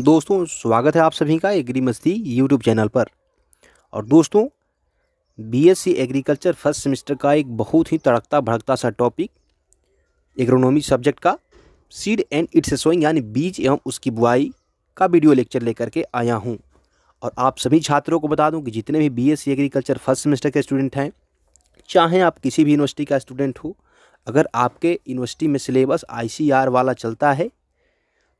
दोस्तों स्वागत है आप सभी का एग्री मस्ती यूट्यूब चैनल पर और दोस्तों बीएससी एग्रीकल्चर फर्स्ट सेमेस्टर का एक बहुत ही तड़कता भड़कता सा टॉपिक एग्रोनॉमी सब्जेक्ट का सीड एंड इट्स सोइंग यानी बीज एवं उसकी बुआई का वीडियो लेक्चर लेकर के आया हूँ और आप सभी छात्रों को बता दूँ कि जितने भी बी एग्रीकल्चर फर्स्ट सेमेस्टर के स्टूडेंट हैं चाहे आप किसी भी यूनिवर्सिटी का स्टूडेंट हो अगर आपके यूनिवर्सिटी में सिलेबस आईसीआर वाला चलता है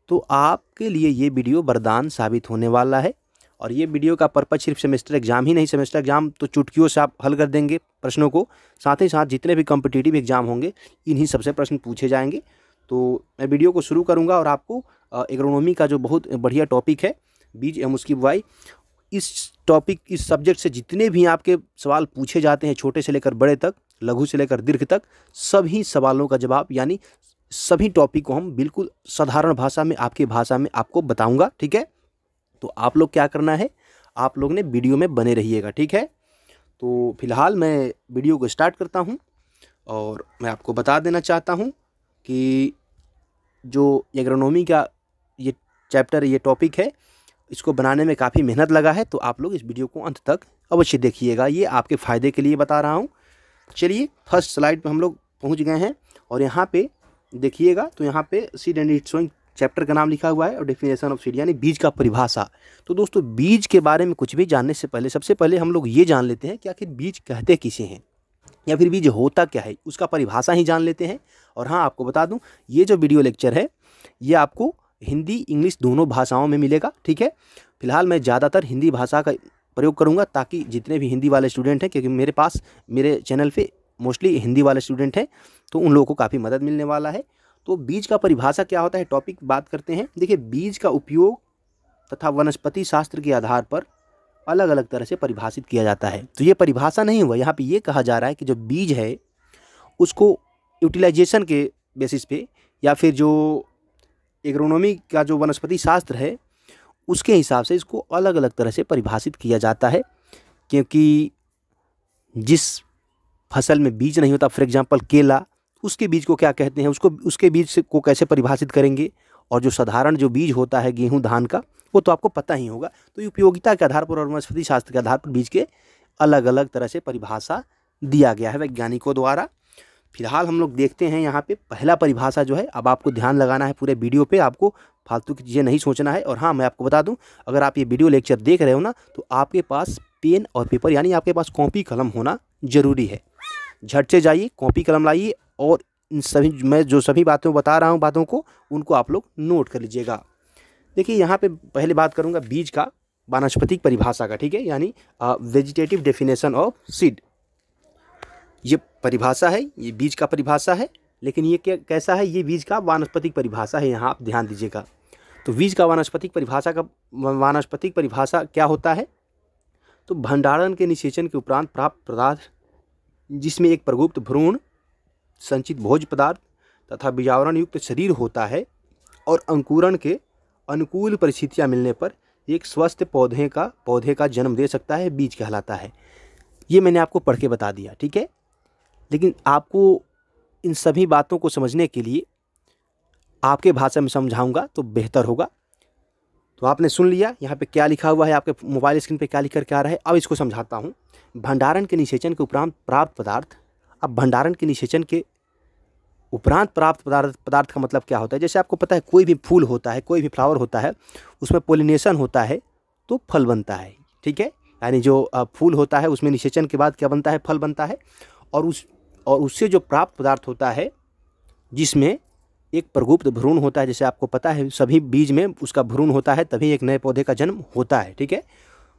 तो आपके लिए ये वीडियो वरदान साबित होने वाला है और ये वीडियो का पर्पज सिर्फ सेमेस्टर एग्जाम ही नहीं सेमेस्टर एग्जाम तो चुटकियों से आप हल कर देंगे प्रश्नों को साथ ही साथ जितने भी कॉम्पिटिटिव एग्जाम होंगे इन्हीं सबसे प्रश्न पूछे जाएंगे तो मैं वीडियो को शुरू करूँगा और आपको एग्रोनॉमी का जो बहुत बढ़िया टॉपिक है बीज एम उसकी बुआई इस टॉपिक इस सब्जेक्ट से जितने भी आपके सवाल पूछे जाते हैं छोटे से लेकर बड़े तक लघु से लेकर दीर्घ तक सभी सवालों का जवाब यानी सभी टॉपिक को हम बिल्कुल साधारण भाषा में आपकी भाषा में आपको बताऊंगा ठीक है तो आप लोग क्या करना है आप लोग ने वीडियो में बने रहिएगा ठीक है तो फिलहाल मैं वीडियो को स्टार्ट करता हूँ और मैं आपको बता देना चाहता हूँ कि जो एग्रोनॉमी का ये चैप्टर ये टॉपिक है इसको बनाने में काफ़ी मेहनत लगा है तो आप लोग इस वीडियो को अंत तक अवश्य देखिएगा ये आपके फ़ायदे के लिए बता रहा हूँ चलिए फर्स्ट स्लाइड पे हम लोग पहुँच गए हैं और यहाँ पे देखिएगा तो यहाँ पे seed and it sowing chapter का नाम लिखा हुआ है और डेफिनेशन ऑफ सीड यानी बीज का परिभाषा तो दोस्तों बीज के बारे में कुछ भी जानने से पहले सबसे पहले हम लोग ये जान लेते हैं कि आखिर बीज कहते किसे हैं या फिर बीज होता क्या है उसका परिभाषा ही जान लेते हैं और हाँ आपको बता दूँ ये जो वीडियो लेक्चर है ये आपको हिंदी इंग्लिश दोनों भाषाओं में मिलेगा ठीक है फिलहाल मैं ज़्यादातर हिंदी भाषा का प्रयोग करूँगा ताकि जितने भी हिंदी वाले स्टूडेंट हैं क्योंकि मेरे पास मेरे चैनल पे मोस्टली हिंदी वाले स्टूडेंट हैं तो उन लोगों को काफ़ी मदद मिलने वाला है तो बीज का परिभाषा क्या होता है टॉपिक बात करते हैं देखिए बीज का उपयोग तथा वनस्पति शास्त्र के आधार पर अलग अलग तरह से परिभाषित किया जाता है तो ये परिभाषा नहीं हुआ यहाँ पे ये कहा जा रहा है कि जो बीज है उसको यूटिलाइजेशन के बेसिस पे या फिर जो एग्रोनॉमी का जो वनस्पति शास्त्र है उसके हिसाब से इसको अलग अलग तरह से परिभाषित किया जाता है क्योंकि जिस फसल में बीज नहीं होता फॉर एग्ज़ाम्पल केला उसके बीज को क्या कहते हैं उसको उसके बीज से को कैसे परिभाषित करेंगे और जो साधारण जो बीज होता है गेहूँ धान का वो तो आपको पता ही होगा तो उपयोगिता के आधार पर और वनस्पति शास्त्र के आधार पर बीज के अलग अलग तरह से परिभाषा दिया गया है वैज्ञानिकों द्वारा फिलहाल हम लोग देखते हैं यहाँ पे पहला परिभाषा जो है अब आपको ध्यान लगाना है पूरे वीडियो पे आपको फालतू की चीज़ें नहीं सोचना है और हाँ मैं आपको बता दूँ अगर आप ये वीडियो लेक्चर देख रहे हो ना तो आपके पास पेन और पेपर यानी आपके पास कॉपी कलम होना ज़रूरी है झट से जाइए कॉपी कलम लाइए और इन सभी मैं जो सभी बातें बता रहा हूँ बातों को उनको आप लोग नोट कर लीजिएगा देखिए यहाँ पे पहले बात करूँगा बीज का वानस्पतिक परिभाषा का ठीक है यानी वेजिटेटिव डेफिनेशन ऑफ सीड ये परिभाषा है ये बीज का परिभाषा है लेकिन ये क्या कैसा है ये बीज का वानस्पतिक परिभाषा है यहाँ आप ध्यान दीजिएगा तो बीज का वानस्पतिक परिभाषा का वानस्पतिक परिभाषा क्या होता है तो भंडारण के निषेचन के उपरांत प्राप्त पदार्थ जिसमें एक प्रगुप्त भ्रूण संचित भोज पदार्थ तथा बीजावरण युक्त शरीर होता है और अंकुरण के अनुकूल परिस्थितियाँ मिलने पर एक स्वस्थ पौधे का पौधे का जन्म दे सकता है बीज कहलाता है ये मैंने आपको पढ़ के बता दिया ठीक है लेकिन आपको इन सभी बातों को समझने के लिए आपके भाषा में समझाऊंगा तो बेहतर होगा तो आपने सुन लिया यहाँ पे क्या लिखा हुआ है आपके मोबाइल स्क्रीन पे क्या लिख कर क्या रहा है अब इसको समझाता हूँ भंडारण के निषेचन के उपरांत प्राप्त पदार्थ अब भंडारण के निषेचन के उपरांत प्राप्त पदार्थ पदार्थ का मतलब क्या होता है जैसे आपको पता है कोई भी फूल होता है कोई भी फ्लावर होता है उसमें पोलिनेशन होता है तो फल बनता है ठीक है यानी जो फूल होता है उसमें निषेचन के बाद क्या बनता है फल बनता है और उस और उससे जो प्राप्त पदार्थ होता है जिसमें एक प्रगुप्त भ्रूण होता है जैसे आपको पता है सभी बीज में उसका भ्रूण होता है तभी एक नए पौधे का जन्म होता है ठीक है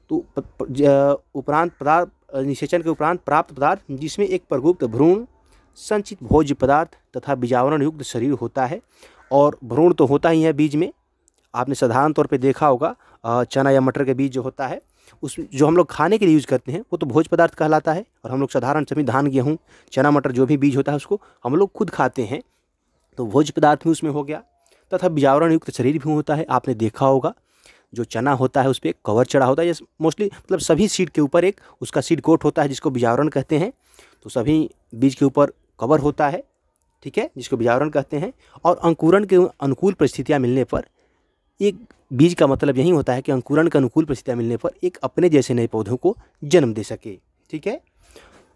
तो उपरांत पदार्थ निषेचन के उपरांत प्राप्त पदार्थ जिसमें एक प्रगुप्त भ्रूण संचित भोज्य पदार्थ तथा बीजावरण युक्त शरीर होता है और भ्रूण तो होता ही है बीज में आपने साधारण तौर पे देखा होगा चना या मटर के बीज जो होता है उस जो हम लोग खाने के लिए यूज़ करते हैं वो तो भोज पदार्थ कहलाता है और हम लोग साधारण सभी धान गेहूँ चना मटर जो भी बीज होता है उसको हम लोग खुद खाते हैं तो भोज पदार्थ भी उसमें हो गया तथा बीजावरण युक्त शरीर भी होता है आपने देखा होगा जो चना होता है उस पर कवर चढ़ा होता है जैसे मोस्टली मतलब सभी सीड के ऊपर एक उसका सीड कोट होता है जिसको बीजावरण कहते हैं तो सभी बीज के ऊपर कवर होता है ठीक है जिसको बीजावरण कहते हैं और अंकुरण के अनुकूल परिस्थितियाँ मिलने पर एक बीज का मतलब यही होता है कि अंकुरण के अनुकूल परिस्थितियाँ मिलने पर एक अपने जैसे नए पौधों को जन्म दे सके ठीक है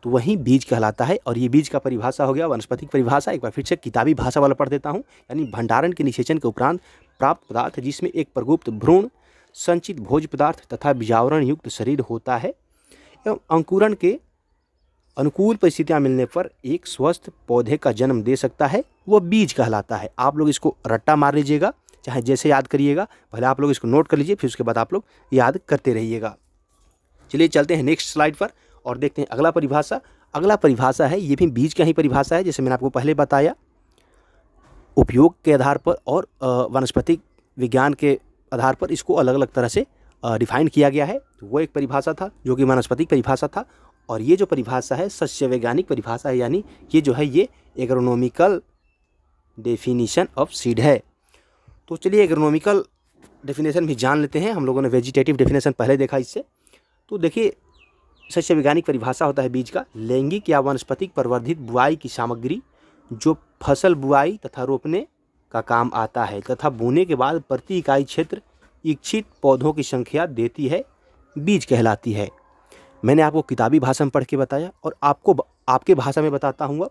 तो वही बीज कहलाता है और ये बीज का परिभाषा हो गया वनस्पतिक परिभाषा एक बार फिर से किताबी भाषा वाला पढ़ देता हूँ यानी भंडारण के निषेचन के उपरांत प्राप्त पदार्थ जिसमें एक प्रगुप्त भ्रूण संचित भोज पदार्थ तथा बीजावरण युक्त शरीर होता है एवं अंकुरण के अनुकूल परिस्थितियाँ मिलने पर एक स्वस्थ पौधे का जन्म दे सकता है वह बीज कहलाता है आप लोग इसको रट्टा मार लीजिएगा चाहे जैसे याद करिएगा पहले आप लोग इसको नोट कर लीजिए फिर उसके बाद आप लोग याद करते रहिएगा चलिए चलते हैं नेक्स्ट स्लाइड पर और देखते हैं अगला परिभाषा अगला परिभाषा है ये भी बीज का ही परिभाषा है जैसे मैंने आपको पहले बताया उपयोग के आधार पर और वनस्पति विज्ञान के आधार पर इसको अलग अलग तरह से डिफाइन किया गया है तो वो एक परिभाषा था जो कि वनस्पति परिभाषा था और ये जो परिभाषा है सस्य वैज्ञानिक परिभाषा है यानी ये जो है ये एग्रोनॉमिकल डेफिनीशन ऑफ सीड है तो चलिए एग्रोनॉमिकल डेफिनेशन भी जान लेते हैं हम लोगों ने वेजिटेटिव डेफिनेशन पहले देखा इससे तो देखिए सस्य वैज्ञानिक परिभाषा होता है बीज का लैंगिक या वनस्पतिक प्रवर्धित बुआई की सामग्री जो फसल बुआई तथा रोपने का काम आता है तथा बोने के बाद प्रति इकाई क्षेत्र इच्छित पौधों की संख्या देती है बीज कहलाती है मैंने आपको किताबी भाषा में पढ़ के बताया और आपको आपके भाषा में बताता हूँ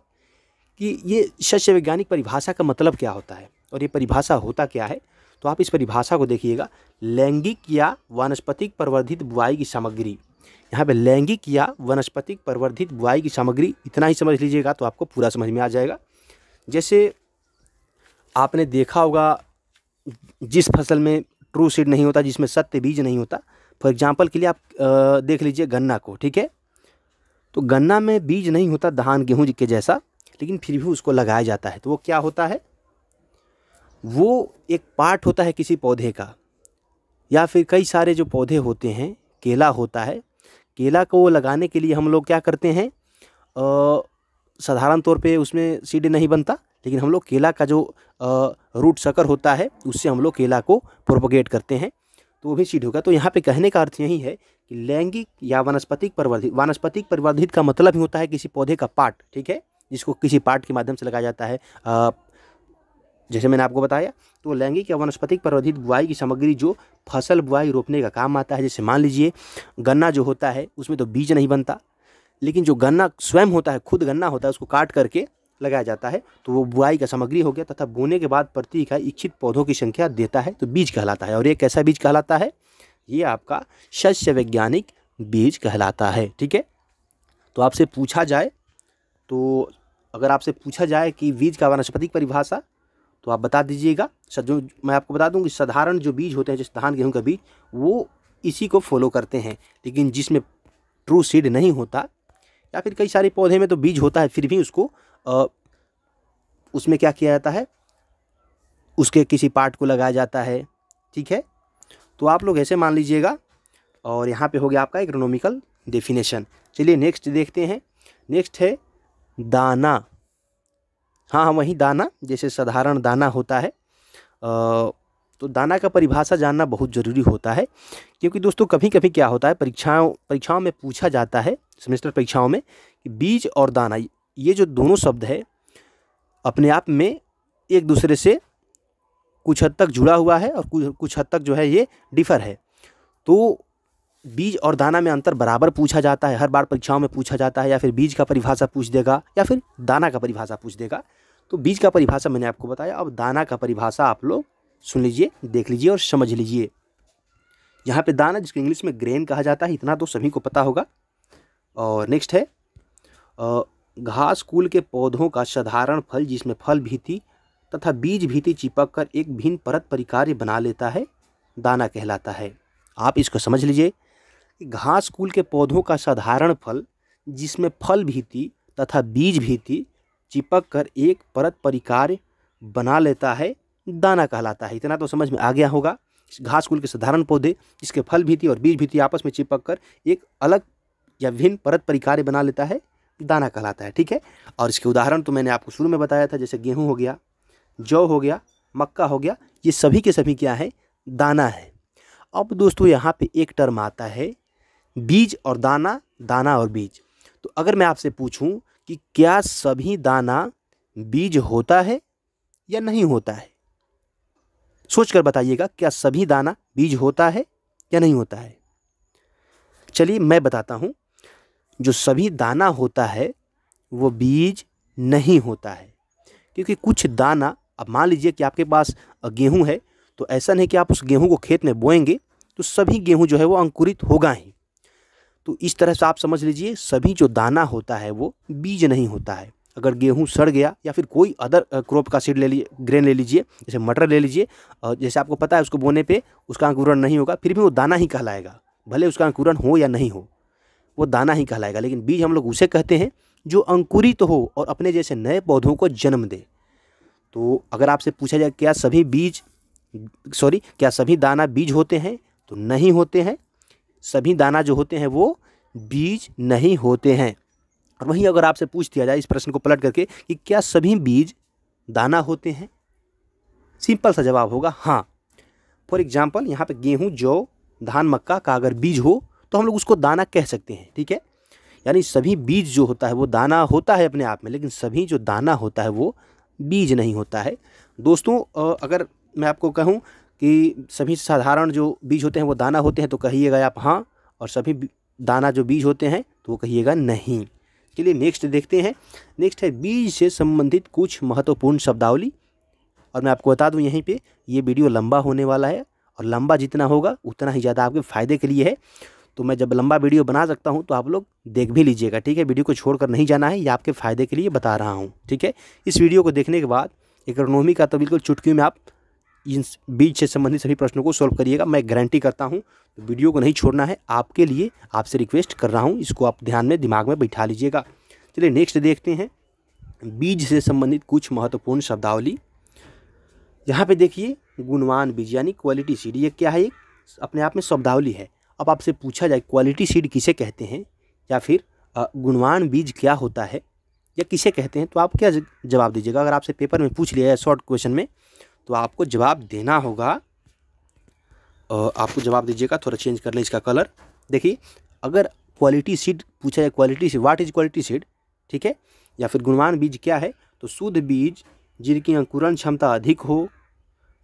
कि ये शस्य वैज्ञानिक परिभाषा का मतलब क्या होता है और ये परिभाषा होता क्या है तो आप इस परिभाषा को देखिएगा लैंगिक या वनस्पतिक प्रवर्धित बुआई की सामग्री यहाँ पे लैंगिक या वनस्पतिक प्रवर्धित बुआई की सामग्री इतना ही समझ लीजिएगा तो आपको पूरा समझ में आ जाएगा जैसे आपने देखा होगा जिस फसल में ट्रू सीड नहीं होता जिसमें सत्य बीज नहीं होता फॉर एग्ज़ाम्पल के लिए आप देख लीजिए गन्ना को ठीक है तो गन्ना में बीज नहीं होता धान गेहूँ के जैसा लेकिन फिर भी उसको लगाया जाता है तो वो क्या होता है वो एक पार्ट होता है किसी पौधे का या फिर कई सारे जो पौधे होते हैं केला होता है केला को लगाने के लिए हम लोग क्या करते हैं साधारण तौर पे उसमें सीड नहीं बनता लेकिन हम लोग केला का जो आ, रूट सकर होता है उससे हम लोग केला को प्रोपोगेट करते हैं तो वो भी सीड होगा तो यहाँ पे कहने का अर्थ यही है कि लैंगिक या वनस्पतिक परिवर्धित वनस्पतिक परिवर्धित का मतलब ही होता है किसी पौधे का पार्ट ठीक है जिसको किसी पार्ट के माध्यम से लगाया जाता है आ, जैसे मैंने आपको बताया तो लैंगिक या वनस्पतिक परिवर्धित बुआई की सामग्री जो फसल बुआई रोपने का काम आता है जैसे मान लीजिए गन्ना जो होता है उसमें तो बीज नहीं बनता लेकिन जो गन्ना स्वयं होता है खुद गन्ना होता है उसको काट करके लगाया जाता है तो वो बुआई का सामग्री हो गया तथा बोने के बाद प्रति इकाई इच्छित पौधों की संख्या देता है तो बीज कहलाता है और ये कैसा बीज कहलाता है ये आपका शस्य वैज्ञानिक बीज कहलाता है ठीक है तो आपसे पूछा जाए तो अगर आपसे पूछा जाए कि बीज का वनस्पतिक परिभाषा तो आप बता दीजिएगा जो मैं आपको बता दूँगी कि साधारण जो बीज होते हैं जैसे धान गेहूँ का बीज वो इसी को फॉलो करते हैं लेकिन जिसमें ट्रू सीड नहीं होता या फिर कई सारे पौधे में तो बीज होता है फिर भी उसको उसमें क्या किया जाता है उसके किसी पार्ट को लगाया जाता है ठीक है तो आप लोग ऐसे मान लीजिएगा और यहाँ पे हो गया आपका इकोनॉमिकल डेफिनेशन चलिए नेक्स्ट देखते हैं नेक्स्ट है दाना हाँ हाँ वहीं दाना जैसे साधारण दाना होता है आ, तो दाना का परिभाषा जानना बहुत ज़रूरी होता है क्योंकि दोस्तों कभी कभी क्या होता है परीक्षाओं परीक्षाओं में पूछा जाता है सेमेस्टर परीक्षाओं में कि बीज और दाना ये जो दोनों शब्द है अपने आप में एक दूसरे से कुछ हद तक जुड़ा हुआ है और कुछ कुछ हद तक जो है ये डिफर है तो बीज और दाना में अंतर बराबर पूछा जाता है हर बार परीक्षाओं में पूछा जाता है या फिर बीज का परिभाषा पूछ देगा या फिर दाना का परिभाषा पूछ देगा तो बीज का परिभाषा मैंने आपको बताया अब दाना का परिभाषा आप लोग सुन लीजिए देख लीजिए और समझ लीजिए यहाँ पे दाना जिसको इंग्लिश में ग्रेन कहा जाता है इतना तो सभी को पता होगा और नेक्स्ट है घास कुल के पौधों का साधारण फल जिसमें फल भीति तथा बीज भीति चिपक कर एक भिन्न परत परिकार्य बना लेता है दाना कहलाता है आप इसको समझ लीजिए कि घास कुल के पौधों का साधारण फल जिसमें फल भीति तथा बीज भीति चिपक कर एक परत परिकार्य बना लेता है दाना कहलाता है इतना तो समझ में आ गया होगा घास कुल के साधारण पौधे जिसके फल भीति और बीज भीति आपस में चिपक कर एक अलग या भिन्न परत परिकार्य बना लेता है दाना कहलाता है ठीक है और इसके उदाहरण तो मैंने आपको शुरू में बताया था जैसे गेहूँ हो गया जौ हो गया मक्का हो गया ये सभी के सभी क्या है दाना है अब दोस्तों यहाँ पे एक टर्म आता है बीज और दाना दाना और बीज तो अगर मैं आपसे पूछूं कि क्या सभी दाना बीज होता है या नहीं होता है सोचकर बताइएगा क्या सभी दाना बीज होता है या नहीं होता है चलिए मैं बताता हूँ जो सभी दाना होता है वो बीज नहीं होता है क्योंकि कुछ दाना अब मान लीजिए कि आपके पास गेहूँ है तो ऐसा नहीं कि आप उस गेहूँ को खेत में बोएंगे तो सभी गेहूँ जो है वो अंकुरित होगा ही तो इस तरह से आप समझ लीजिए सभी जो दाना होता है वो बीज नहीं होता है अगर गेहूँ सड़ गया या फिर कोई अदर क्रॉप का सीड ले लीजिए ग्रेन ले लीजिए जैसे मटर ले लीजिए और जैसे आपको पता है उसको बोने पर उसका अंकुरण नहीं होगा फिर भी वो दाना ही कहलाएगा भले उसका अंकुरण हो या नहीं हो वो दाना ही कहलाएगा लेकिन बीज हम लोग उसे कहते हैं जो अंकुरित तो हो और अपने जैसे नए पौधों को जन्म दे तो अगर आपसे पूछा जाए क्या सभी बीज सॉरी क्या सभी दाना बीज होते हैं तो नहीं होते हैं सभी दाना जो होते हैं वो बीज नहीं होते हैं और वहीं अगर आपसे पूछ दिया जाए इस प्रश्न को पलट करके कि क्या सभी बीज दाना होते हैं सिंपल सा जवाब होगा हाँ फॉर एग्ज़ाम्पल यहाँ पे गेहूँ जौ धान मक्का का अगर बीज हो तो हम लोग उसको दाना कह सकते हैं ठीक है यानी सभी बीज जो होता है वो दाना होता है अपने आप में लेकिन सभी जो दाना होता है वो बीज नहीं होता है दोस्तों अगर मैं आपको कहूँ कि सभी साधारण जो बीज होते हैं वो दाना होते हैं तो कहिएगा आप हाँ और सभी दाना जो बीज होते हैं तो वो कहिएगा नहीं चलिए नेक्स्ट देखते हैं नेक्स्ट है बीज से संबंधित कुछ महत्वपूर्ण शब्दावली और मैं आपको बता दूं यहीं पे ये वीडियो लंबा होने वाला है और लंबा जितना होगा उतना ही ज़्यादा आपके फ़ायदे के लिए है तो मैं जब लंबा वीडियो बना सकता हूँ तो आप लोग देख भी लीजिएगा ठीक है वीडियो को छोड़कर नहीं जाना है ये आपके फ़ायदे के लिए बता रहा हूँ ठीक है इस वीडियो को देखने के बाद इकोनॉमी का तो बिल्कुल चुटकी में आप इन बीज से संबंधित सभी प्रश्नों को सॉल्व करिएगा मैं गारंटी करता हूँ तो वीडियो को नहीं छोड़ना है आपके लिए आपसे रिक्वेस्ट कर रहा हूँ इसको आप ध्यान में दिमाग में बैठा लीजिएगा चलिए नेक्स्ट देखते हैं बीज से संबंधित कुछ महत्वपूर्ण शब्दावली यहाँ पे देखिए गुणवान बीज यानी क्वालिटी सीड ये क्या है एक अपने आप में शब्दावली है अब आपसे पूछा जाए क्वालिटी सीड किसे कहते हैं या फिर गुणवान बीज क्या होता है या किसे कहते हैं तो आप क्या जवाब दीजिएगा अगर आपसे पेपर में पूछ लिया है शॉर्ट क्वेश्चन में तो आपको जवाब देना होगा आपको जवाब दीजिएगा थोड़ा चेंज कर लें इसका कलर देखिए अगर क्वालिटी सीड पूछा जाए quality seed what is quality seed ठीक है या फिर गुणवान बीज क्या है तो शुद्ध बीज जिनकी अंकुरण क्षमता अधिक हो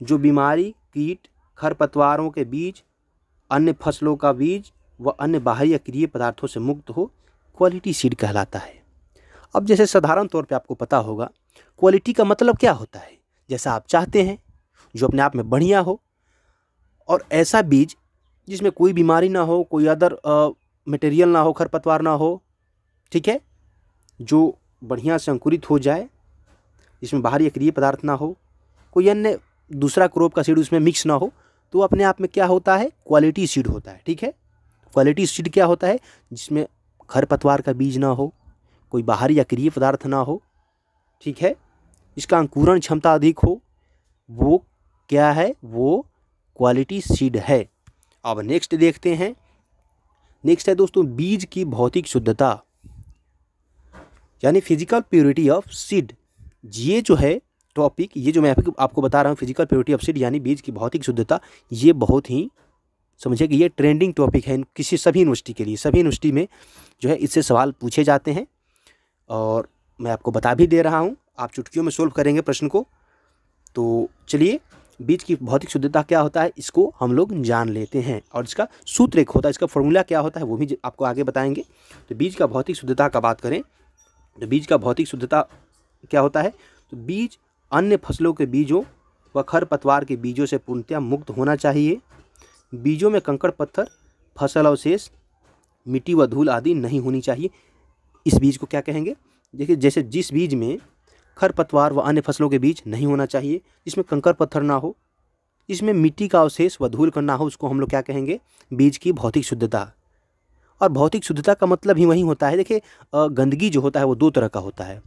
जो बीमारी कीट खरपतवारों के बीज अन्य फसलों का बीज व अन्य बाहरी अक्रिय पदार्थों से मुक्त हो क्वालिटी सीड कहलाता है अब जैसे साधारण तौर पे आपको पता होगा क्वालिटी का मतलब क्या होता है जैसा आप चाहते हैं जो अपने आप में बढ़िया हो और ऐसा बीज जिसमें कोई बीमारी ना हो कोई अदर मटेरियल ना हो खरपतवार ना हो ठीक है जो बढ़िया से अंकुरित हो जाए जिसमें बाहरी अक्रिय पदार्थ ना हो कोई अन्य दूसरा क्रोप का सीड उसमें मिक्स ना हो तो अपने आप में क्या होता है क्वालिटी सीड होता है ठीक है क्वालिटी सीड क्या होता है जिसमें खरपतवार का बीज ना हो कोई बाहरी क्रिय पदार्थ ना हो ठीक है इसका अंकुरण क्षमता अधिक हो वो क्या है वो क्वालिटी सीड है अब नेक्स्ट देखते हैं नेक्स्ट है दोस्तों बीज की भौतिक शुद्धता यानी फिजिकल प्योरिटी ऑफ सीड ये जो है टॉपिक ये जो मैं आपको बता रहा हूँ फिजिकल प्योरिटी ऑफ सीड यानी बीज की भौतिक शुद्धता ये बहुत ही समझिए कि ये ट्रेंडिंग टॉपिक है किसी सभी यूनिवर्सिटी के लिए सभी यूनिवर्सिटी में जो है इससे सवाल पूछे जाते हैं और मैं आपको बता भी दे रहा हूँ आप चुटकियों में सोल्व करेंगे प्रश्न को तो चलिए बीज की भौतिक शुद्धता क्या होता है इसको हम लोग जान लेते हैं और इसका सूत्र एक होता है इसका फॉर्मूला क्या होता है वो भी आपको आगे बताएंगे तो बीज का भौतिक शुद्धता का बात करें तो बीज का भौतिक शुद्धता क्या होता है तो बीज अन्य फसलों के बीजों व खर पतवार के बीजों से पूर्णतया मुक्त होना चाहिए बीजों में कंकड़ पत्थर फसल अवशेष मिट्टी व धूल आदि नहीं होनी चाहिए इस बीज को क्या कहेंगे देखिए जैसे जिस बीज में खरपतवार व अन्य फसलों के बीज नहीं होना चाहिए जिसमें कंकड़ पत्थर ना हो इसमें मिट्टी का अवशेष व धूल का ना हो उसको हम लोग क्या कहेंगे बीज की भौतिक शुद्धता और भौतिक शुद्धता का मतलब ही वही होता है देखिए गंदगी जो होता है वो दो तरह का होता है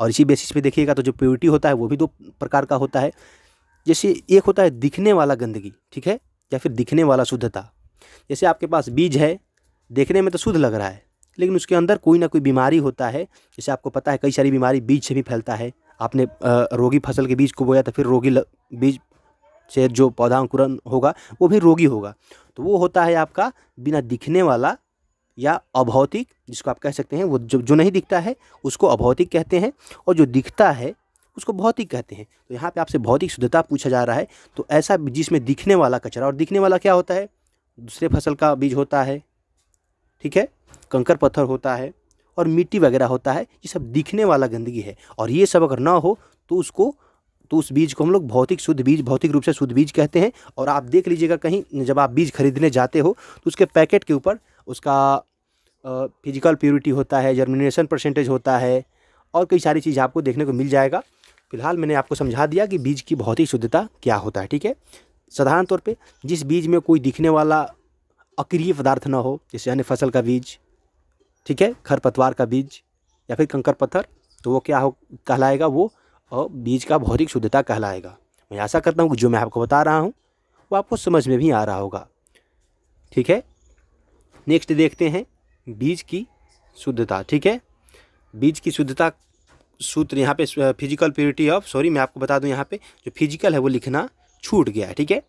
और इसी बेसिस पे देखिएगा तो जो प्योरिटी होता है वो भी दो प्रकार का होता है जैसे एक होता है दिखने वाला गंदगी ठीक है या फिर दिखने वाला शुद्धता जैसे आपके पास बीज है देखने में तो शुद्ध लग रहा है लेकिन उसके अंदर कोई ना कोई बीमारी होता है जैसे आपको पता है कई सारी बीमारी बीज से भी फैलता है आपने रोगी फसल के बीज को बोया तो फिर रोगी ल, बीज से जो पौधा अंकुरन होगा वो भी रोगी होगा तो वो होता है आपका बिना दिखने वाला या अभौतिक जिसको आप कह सकते हैं वो जो जो नहीं दिखता है उसको अभौतिक कहते हैं और जो दिखता है उसको भौतिक कहते हैं तो यहाँ पे आपसे भौतिक शुद्धता पूछा जा रहा है तो ऐसा जिसमें दिखने वाला कचरा और दिखने वाला क्या होता है दूसरे फसल का बीज होता है ठीक है कंकर पत्थर होता है और मिट्टी वगैरह होता है ये सब दिखने वाला गंदगी है और ये सब अगर ना हो तो उसको तो उस बीज को हम लोग भौतिक शुद्ध बीज भौतिक रूप से शुद्ध बीज कहते हैं और आप देख लीजिएगा कहीं जब आप बीज खरीदने जाते हो तो उसके पैकेट के ऊपर उसका फिजिकल प्योरिटी होता है जर्मिनेशन परसेंटेज होता है और कई सारी चीज़ आपको देखने को मिल जाएगा फिलहाल मैंने आपको समझा दिया कि बीज की भौतिक शुद्धता क्या होता है ठीक है साधारण तौर पे जिस बीज में कोई दिखने वाला अक्रिय पदार्थ ना हो जैसे यानी फसल का बीज ठीक है खरपतवार का बीज या फिर कंकर पत्थर तो वो क्या हो कहलाएगा वो और बीज का भौतिक शुद्धता कहलाएगा मैं आशा करता हूँ कि जो मैं आपको बता रहा हूँ वो आपको समझ में भी आ रहा होगा ठीक है नेक्स्ट देखते हैं बीज की शुद्धता ठीक है बीज की शुद्धता सूत्र यहाँ पे फिजिकल प्योरिटी ऑफ सॉरी मैं आपको बता दूं यहाँ पे जो फिजिकल है वो लिखना छूट गया है ठीक है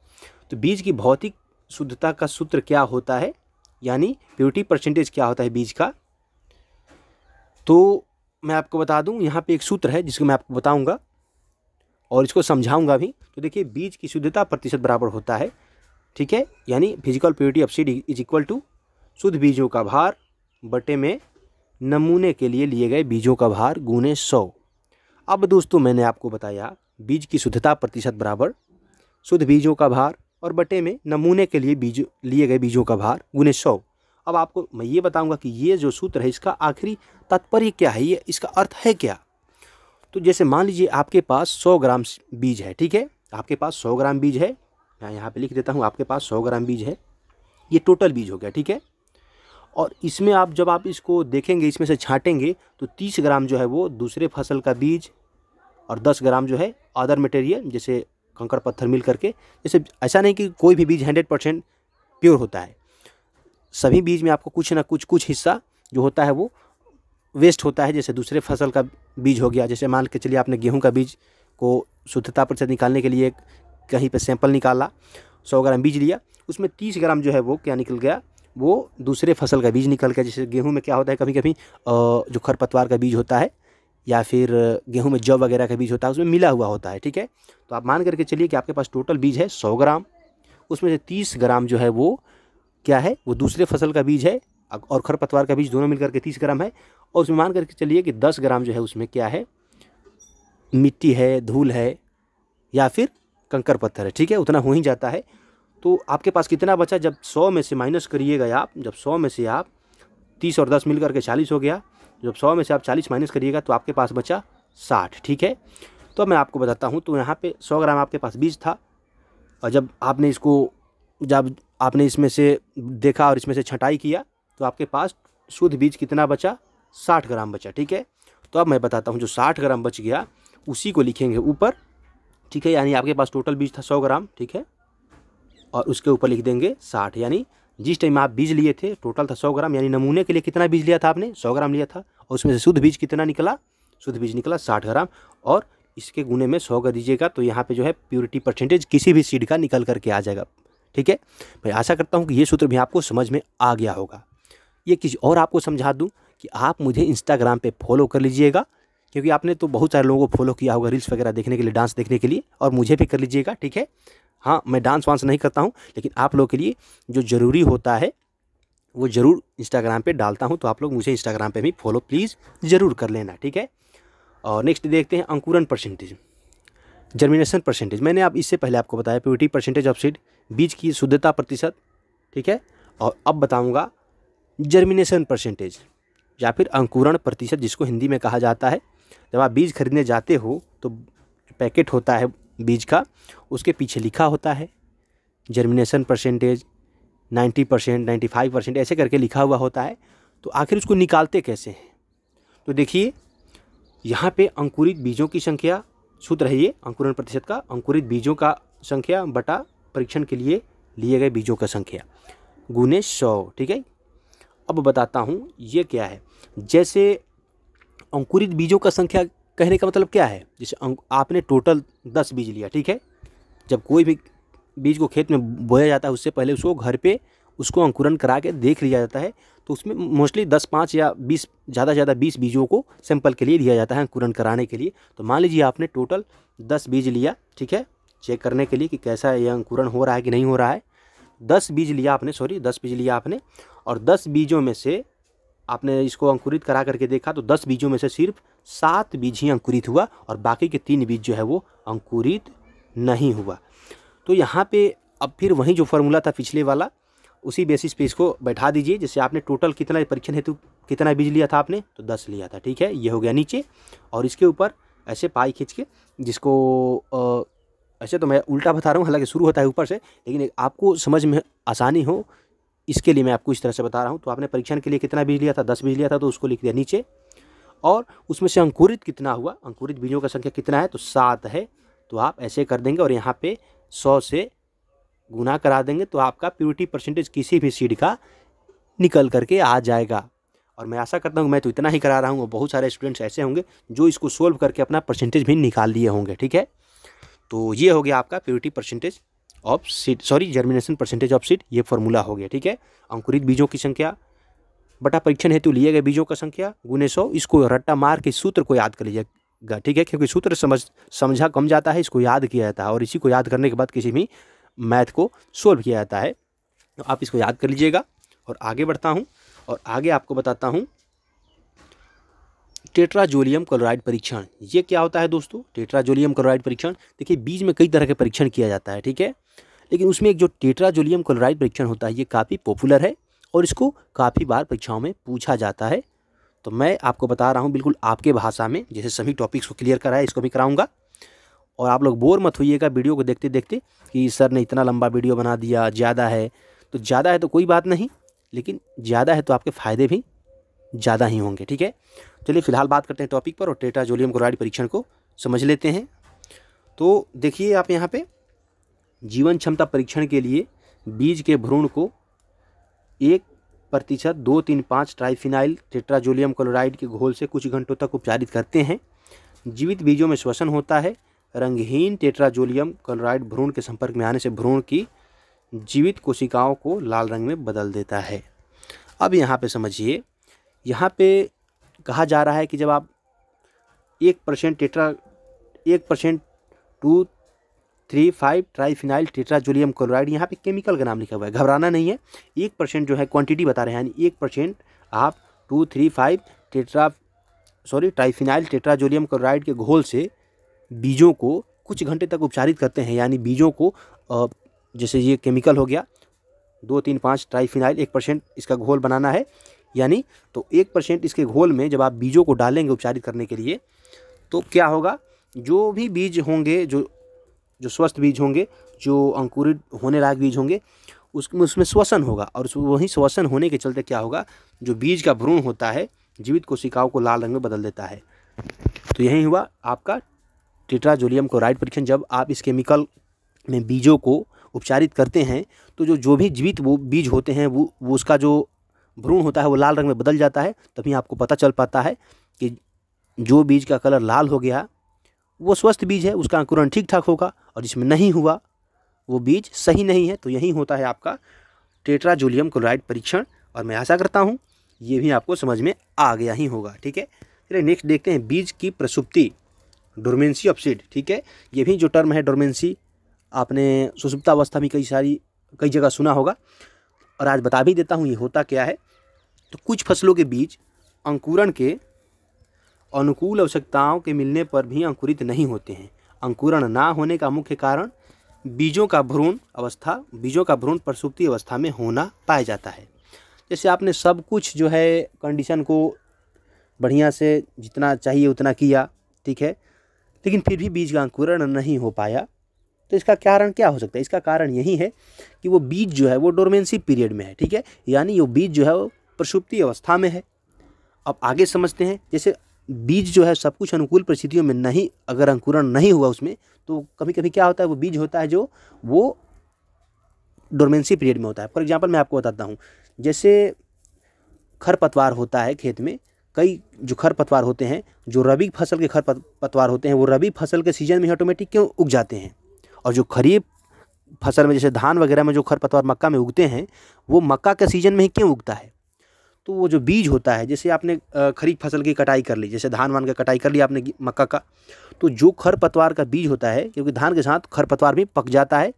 तो बीज की भौतिक शुद्धता का सूत्र क्या होता है यानी प्योरिटी परसेंटेज क्या होता है बीज का तो मैं आपको बता दूं यहाँ पे एक सूत्र है जिसको मैं आपको बताऊँगा और इसको समझाऊँगा भी तो देखिए बीज की शुद्धता प्रतिशत बराबर होता है ठीक है यानी physical purity of seed is equal to शुद्ध बीजों का भार बटे में नमूने के लिए लिए गए बीजों का भार गुने सौ अब दोस्तों मैंने आपको बताया बीज की शुद्धता प्रतिशत बराबर शुद्ध बीजों का भार और बटे में नमूने के लिए बीज लिए गए बीजों का भार गुने सौ अब आपको मैं ये बताऊंगा कि ये जो सूत्र है इसका आखिरी तात्पर्य क्या है ये इसका अर्थ है क्या तो जैसे मान लीजिए आपके पास सौ ग्राम बीज है ठीक है आपके पास सौ ग्राम बीज है मैं यहाँ पर लिख देता हूँ आपके पास सौ ग्राम बीज है ये टोटल बीज हो गया ठीक है और इसमें आप जब आप इसको देखेंगे इसमें से छाटेंगे तो तीस ग्राम जो है वो दूसरे फसल का बीज और दस ग्राम जो है अदर मटेरियल जैसे कंकड़ पत्थर मिल करके जैसे ऐसा नहीं कि कोई भी बीज हंड्रेड परसेंट प्योर होता है सभी बीज में आपको कुछ ना कुछ कुछ हिस्सा जो होता है वो वेस्ट होता है जैसे दूसरे फसल का बीज हो गया जैसे मान के चलिए आपने गेहूँ का बीज को शुद्धता प्रतिशत निकालने के लिए कहीं पर सैंपल निकाला सौ ग्राम बीज लिया उसमें तीस ग्राम जो है वो क्या निकल गया वो दूसरे फसल का बीज निकल कर जैसे गेहूँ में क्या होता है कभी कभी जो खरपतवार का बीज होता है या फिर गेहूँ में जव वगैरह का बीज होता है उसमें मिला हुआ होता है ठीक है तो आप मान करके चलिए कि आपके पास टोटल बीज है सौ ग्राम उसमें से तीस ग्राम जो है वो क्या है वो दूसरे फसल का बीज है और खरपतवार का बीज दोनों मिलकर के तीस ग्राम है और उसमें मान करके चलिए कि दस ग्राम जो है उसमें क्या है मिट्टी है धूल है या फिर कंकर पत्थर है ठीक है उतना हो ही जाता है तो आपके पास कितना बचा जब सौ में से माइनस करिएगा आप जब सौ में से आप तीस और दस मिल करके चालीस हो गया जब सौ में से आप चालीस माइनस करिएगा तो आपके पास बचा साठ ठीक है तो मैं आपको बताता हूँ तो यहाँ पे सौ ग्राम आपके पास बीज था और जब आपने इसको जब आपने इसमें से देखा और इसमें से छँटाई किया तो आपके पास शुद्ध बीज कितना बचा साठ ग्राम बचा ठीक है तो अब मैं बताता हूँ जो साठ ग्राम बच गया उसी को लिखेंगे ऊपर ठीक है यानी आपके पास टोटल बीज था सौ ग्राम ठीक है और उसके ऊपर लिख देंगे साठ यानी जिस टाइम आप बीज लिए थे टोटल था सौ ग्राम यानी नमूने के लिए कितना बीज लिया था आपने सौ ग्राम लिया था और उसमें से शुद्ध बीज कितना निकला शुद्ध बीज निकला साठ ग्राम और इसके गुने में सौ कर दीजिएगा तो यहाँ पे जो है प्योरिटी परसेंटेज किसी भी सीड का निकल करके आ जाएगा ठीक है मैं आशा करता हूँ कि ये सूत्र भी आपको समझ में आ गया होगा ये किसी और आपको समझा दूँ कि आप मुझे इंस्टाग्राम पर फॉलो कर लीजिएगा क्योंकि आपने तो बहुत सारे लोगों को फॉलो किया होगा रील्स वगैरह देखने के लिए डांस देखने के लिए और मुझे भी कर लीजिएगा ठीक है हाँ मैं डांस वांस नहीं करता हूँ लेकिन आप लोग के लिए जो ज़रूरी होता है वो ज़रूर इंस्टाग्राम पे डालता हूँ तो आप लोग मुझे इंस्टाग्राम पे भी फॉलो प्लीज़ ज़रूर कर लेना ठीक है और नेक्स्ट देखते हैं अंकुरन परसेंटेज जर्मिनेशन परसेंटेज मैंने आप इससे पहले आपको बताया प्योरिटी परसेंटेज ऑफ सीड बीज की शुद्धता प्रतिशत ठीक है और अब बताऊँगा जर्मिनेशन परसेंटेज या फिर अंकुरण प्रतिशत जिसको हिंदी में कहा जाता है जब आप बीज खरीदने जाते हो तो पैकेट होता है बीज का उसके पीछे लिखा होता है germination percentage 90 percent ninety five percent ऐसे करके लिखा हुआ होता है तो आखिर उसको निकालते कैसे हैं तो देखिए यहाँ पे अंकुरित बीजों की संख्या सूत्र रहिए अंकुरण प्रतिशत का अंकुरित बीजों का संख्या बटा परीक्षण के लिए लिए गए बीजों का संख्या गुने सौ ठीक है अब बताता हूँ ये क्या है जैसे अंकुरित बीजों का संख्या कहने का मतलब क्या है जैसे आपने टोटल दस बीज लिया ठीक है जब कोई भी बीज को खेत में बोया जाता है उससे पहले उसको घर पे उसको अंकुरन करा के देख लिया जाता है तो उसमें मोस्टली दस पाँच या बीस ज़्यादा से ज़्यादा बीस बीजों को सैंपल के लिए दिया जाता है अंकुरन कराने के लिए तो मान लीजिए आपने टोटल दस बीज लिया ठीक है चेक करने के लिए कि कैसा यह अंकुरन हो रहा है कि नहीं हो रहा है दस बीज लिया आपने सॉरी दस बीज लिया आपने और दस बीजों में से आपने इसको अंकुरित करा करके देखा तो दस बीजों में से सिर्फ सात बीज ही अंकुरित हुआ और बाकी के तीन बीज जो है वो अंकुरित नहीं हुआ तो यहाँ पे अब फिर वही जो फॉर्मूला था पिछले वाला उसी बेसिस पे इसको बैठा दीजिए जैसे आपने टोटल कितना परीक्षण हेतु कितना बीज लिया था आपने तो दस लिया था ठीक है ये हो गया नीचे और इसके ऊपर ऐसे पाई खींच के जिसको ऐसे तो मैं उल्टा बता रहा हूँ हालाँकि शुरू होता है ऊपर से लेकिन आपको समझ में आसानी हो इसके लिए मैं आपको इस तरह से बता रहा हूँ तो आपने परीक्षण के लिए कितना बीज लिया था दस बीज लिया था तो उसको लिख दिया नीचे और उसमें से अंकुरित कितना हुआ अंकुरित बीजों का संख्या कितना है तो सात है तो आप ऐसे कर देंगे और यहाँ पे सौ से गुना करा देंगे तो आपका प्योरिटी परसेंटेज किसी भी सीड का निकल करके आ जाएगा और मैं आशा करता हूँ मैं तो इतना ही करा रहा हूँ बहुत सारे स्टूडेंट्स ऐसे होंगे जो इसको सोल्व करके अपना परसेंटेज भी निकाल लिए होंगे ठीक है तो ये हो गया आपका purity percentage of seed sorry germination percentage of seed ये फॉर्मूला हो गया ठीक है अंकुरित बीजों की संख्या बटा परीक्षण हेतु लिए गए बीजों का संख्या गुने सौ इसको रट्टा मार के सूत्र को याद कर लीजिएगा ठीक है क्योंकि सूत्र समझ समझा कम जाता है इसको याद किया जाता है और इसी को याद करने के बाद किसी भी मैथ को सोल्व किया जाता है तो आप इसको याद कर लीजिएगा और आगे बढ़ता हूँ और आगे आपको बताता हूँ टेट्राजोलियम क्लोराइड परीक्षण ये क्या होता है दोस्तों टेट्राजोलियम क्लोराइड परीक्षण देखिए बीज में कई तरह के परीक्षण किया जाता है ठीक है लेकिन उसमें एक जो टेट्राजोलियम क्लोराइड परीक्षण होता है ये काफ़ी पॉपुलर है और इसको काफ़ी बार परीक्षाओं में पूछा जाता है तो मैं आपको बता रहा हूँ बिल्कुल आपके भाषा में जैसे सभी टॉपिक्स को क्लियर कराया इसको भी कराऊँगा और आप लोग बोर मत होइएगा वीडियो को देखते देखते कि सर ने इतना लंबा वीडियो बना दिया ज़्यादा है तो ज़्यादा है तो कोई बात नहीं लेकिन ज़्यादा है तो आपके फ़ायदे भी ज़्यादा ही होंगे ठीक है चलिए फिलहाल बात करते हैं टॉपिक पर और टेटा जोलियम क्लोराइड परीक्षण को समझ लेते हैं तो देखिए आप यहाँ पे जीवन क्षमता परीक्षण के लिए बीज के भ्रूण को एक प्रतिशत दो तीन पाँच ट्राइफिनाइल टेट्राजोलियम क्लोराइड के घोल से कुछ घंटों तक उपचारित करते हैं जीवित बीजों में श्वसन होता है रंगहीन टेट्राजोलियम क्लोराइड भ्रूण के संपर्क में आने से भ्रूण की जीवित कोशिकाओं को लाल रंग में बदल देता है अब यहाँ पे समझिए यहाँ पे कहा जा रहा है कि जब आप एक परसेंट टेट्रा एक percent two three five triphenyl tetrazolium chloride यहाँ पे केमिकल का नाम लिखा हुआ है घबराना नहीं है एक परसेंट जो है क्वांटिटी बता रहे हैं यानी एक परसेंट आप two three five tetra sorry triphenyl tetrazolium chloride के घोल से बीजों को कुछ घंटे तक उपचारित करते हैं यानी बीजों को जैसे ये केमिकल हो गया दो तीन पाँच ट्राईफिनाइल एक परसेंट इसका घोल बनाना है यानी तो एक परसेंट इसके घोल में जब आप बीजों को डालेंगे उपचारित करने के लिए तो क्या होगा जो भी बीज होंगे जो जो स्वस्थ बीज होंगे जो अंकुरित होने लायक बीज होंगे उसमें उसमें श्वसन होगा और वहीं श्वसन होने के चलते क्या होगा जो बीज का भ्रूण होता है जीवित कोशिकाओं को लाल रंग में बदल देता है तो यही हुआ आपका टिट्राजोलियम क्लोराइड परीक्षण जब आप इस केमिकल में बीजों को उपचारित करते हैं तो जो जो भी जीवित वो बीज होते हैं वो वो उसका जो भ्रूण होता है वो लाल रंग में बदल जाता है तभी आपको पता चल पाता है कि जो बीज का कलर लाल हो गया वो स्वस्थ बीज है उसका अंकुरण ठीक ठाक होगा और जिसमें नहीं हुआ वो बीज सही नहीं है तो यही होता है आपका टेट्राजोलियम क्लोराइड परीक्षण और मैं आशा करता हूँ ये भी आपको समझ में आ गया ही होगा ठीक है चलिए नेक्स्ट देखते हैं बीज की प्रसुप्ति डोरमेंसी ऑफ सीड ठीक है ये भी जो टर्म है डोरमेंसी आपने सुसुप्तावस्था भी कई सारी कई जगह सुना होगा और आज बता भी देता हूँ ये होता क्या है तो कुछ फसलों के बीज अंकुरण के अनुकूल आवश्यकताओं के मिलने पर भी अंकुरित नहीं होते हैं अंकुरण ना होने का मुख्य कारण बीजों का भ्रूण अवस्था बीजों का भ्रूण प्रसुप्ति अवस्था में होना पाया जाता है जैसे आपने सब कुछ जो है कंडीशन को बढ़िया से जितना चाहिए उतना किया ठीक है लेकिन फिर भी बीज का अंकुरण नहीं हो पाया तो इसका कारण क्या हो सकता है इसका कारण यही है कि वो बीज जो है वो डोरमेंसी पीरियड में है ठीक है यानी वो बीज जो है वो प्रसुप्ति अवस्था में है अब आगे समझते हैं जैसे बीज जो है सब कुछ अनुकूल परिस्थितियों में नहीं अगर अंकुरण नहीं हुआ उसमें तो कभी कभी क्या होता है वो बीज होता है जो वो डोरमेंसी पीरियड में होता है फॉर एग्जाम्पल मैं आपको बताता हूँ जैसे खरपतवार होता है खेत में कई जो खरपतवार होते हैं जो रबी फसल के खरपतवार होते हैं वो रबी फसल के सीजन में ऑटोमेटिक क्यों उग जाते हैं और जो खरीफ फसल में जैसे धान वगैरह में जो खरपतवार मक्का में उगते हैं वो मक्का के सीजन में ही क्यों उगता है तो वो जो बीज होता है जैसे आपने खरीफ फसल की कटाई कर ली जैसे धान वान का कटाई कर ली आपने मक्का का तो जो खरपतवार का बीज होता है क्योंकि धान के साथ खरपतवार भी पक जाता है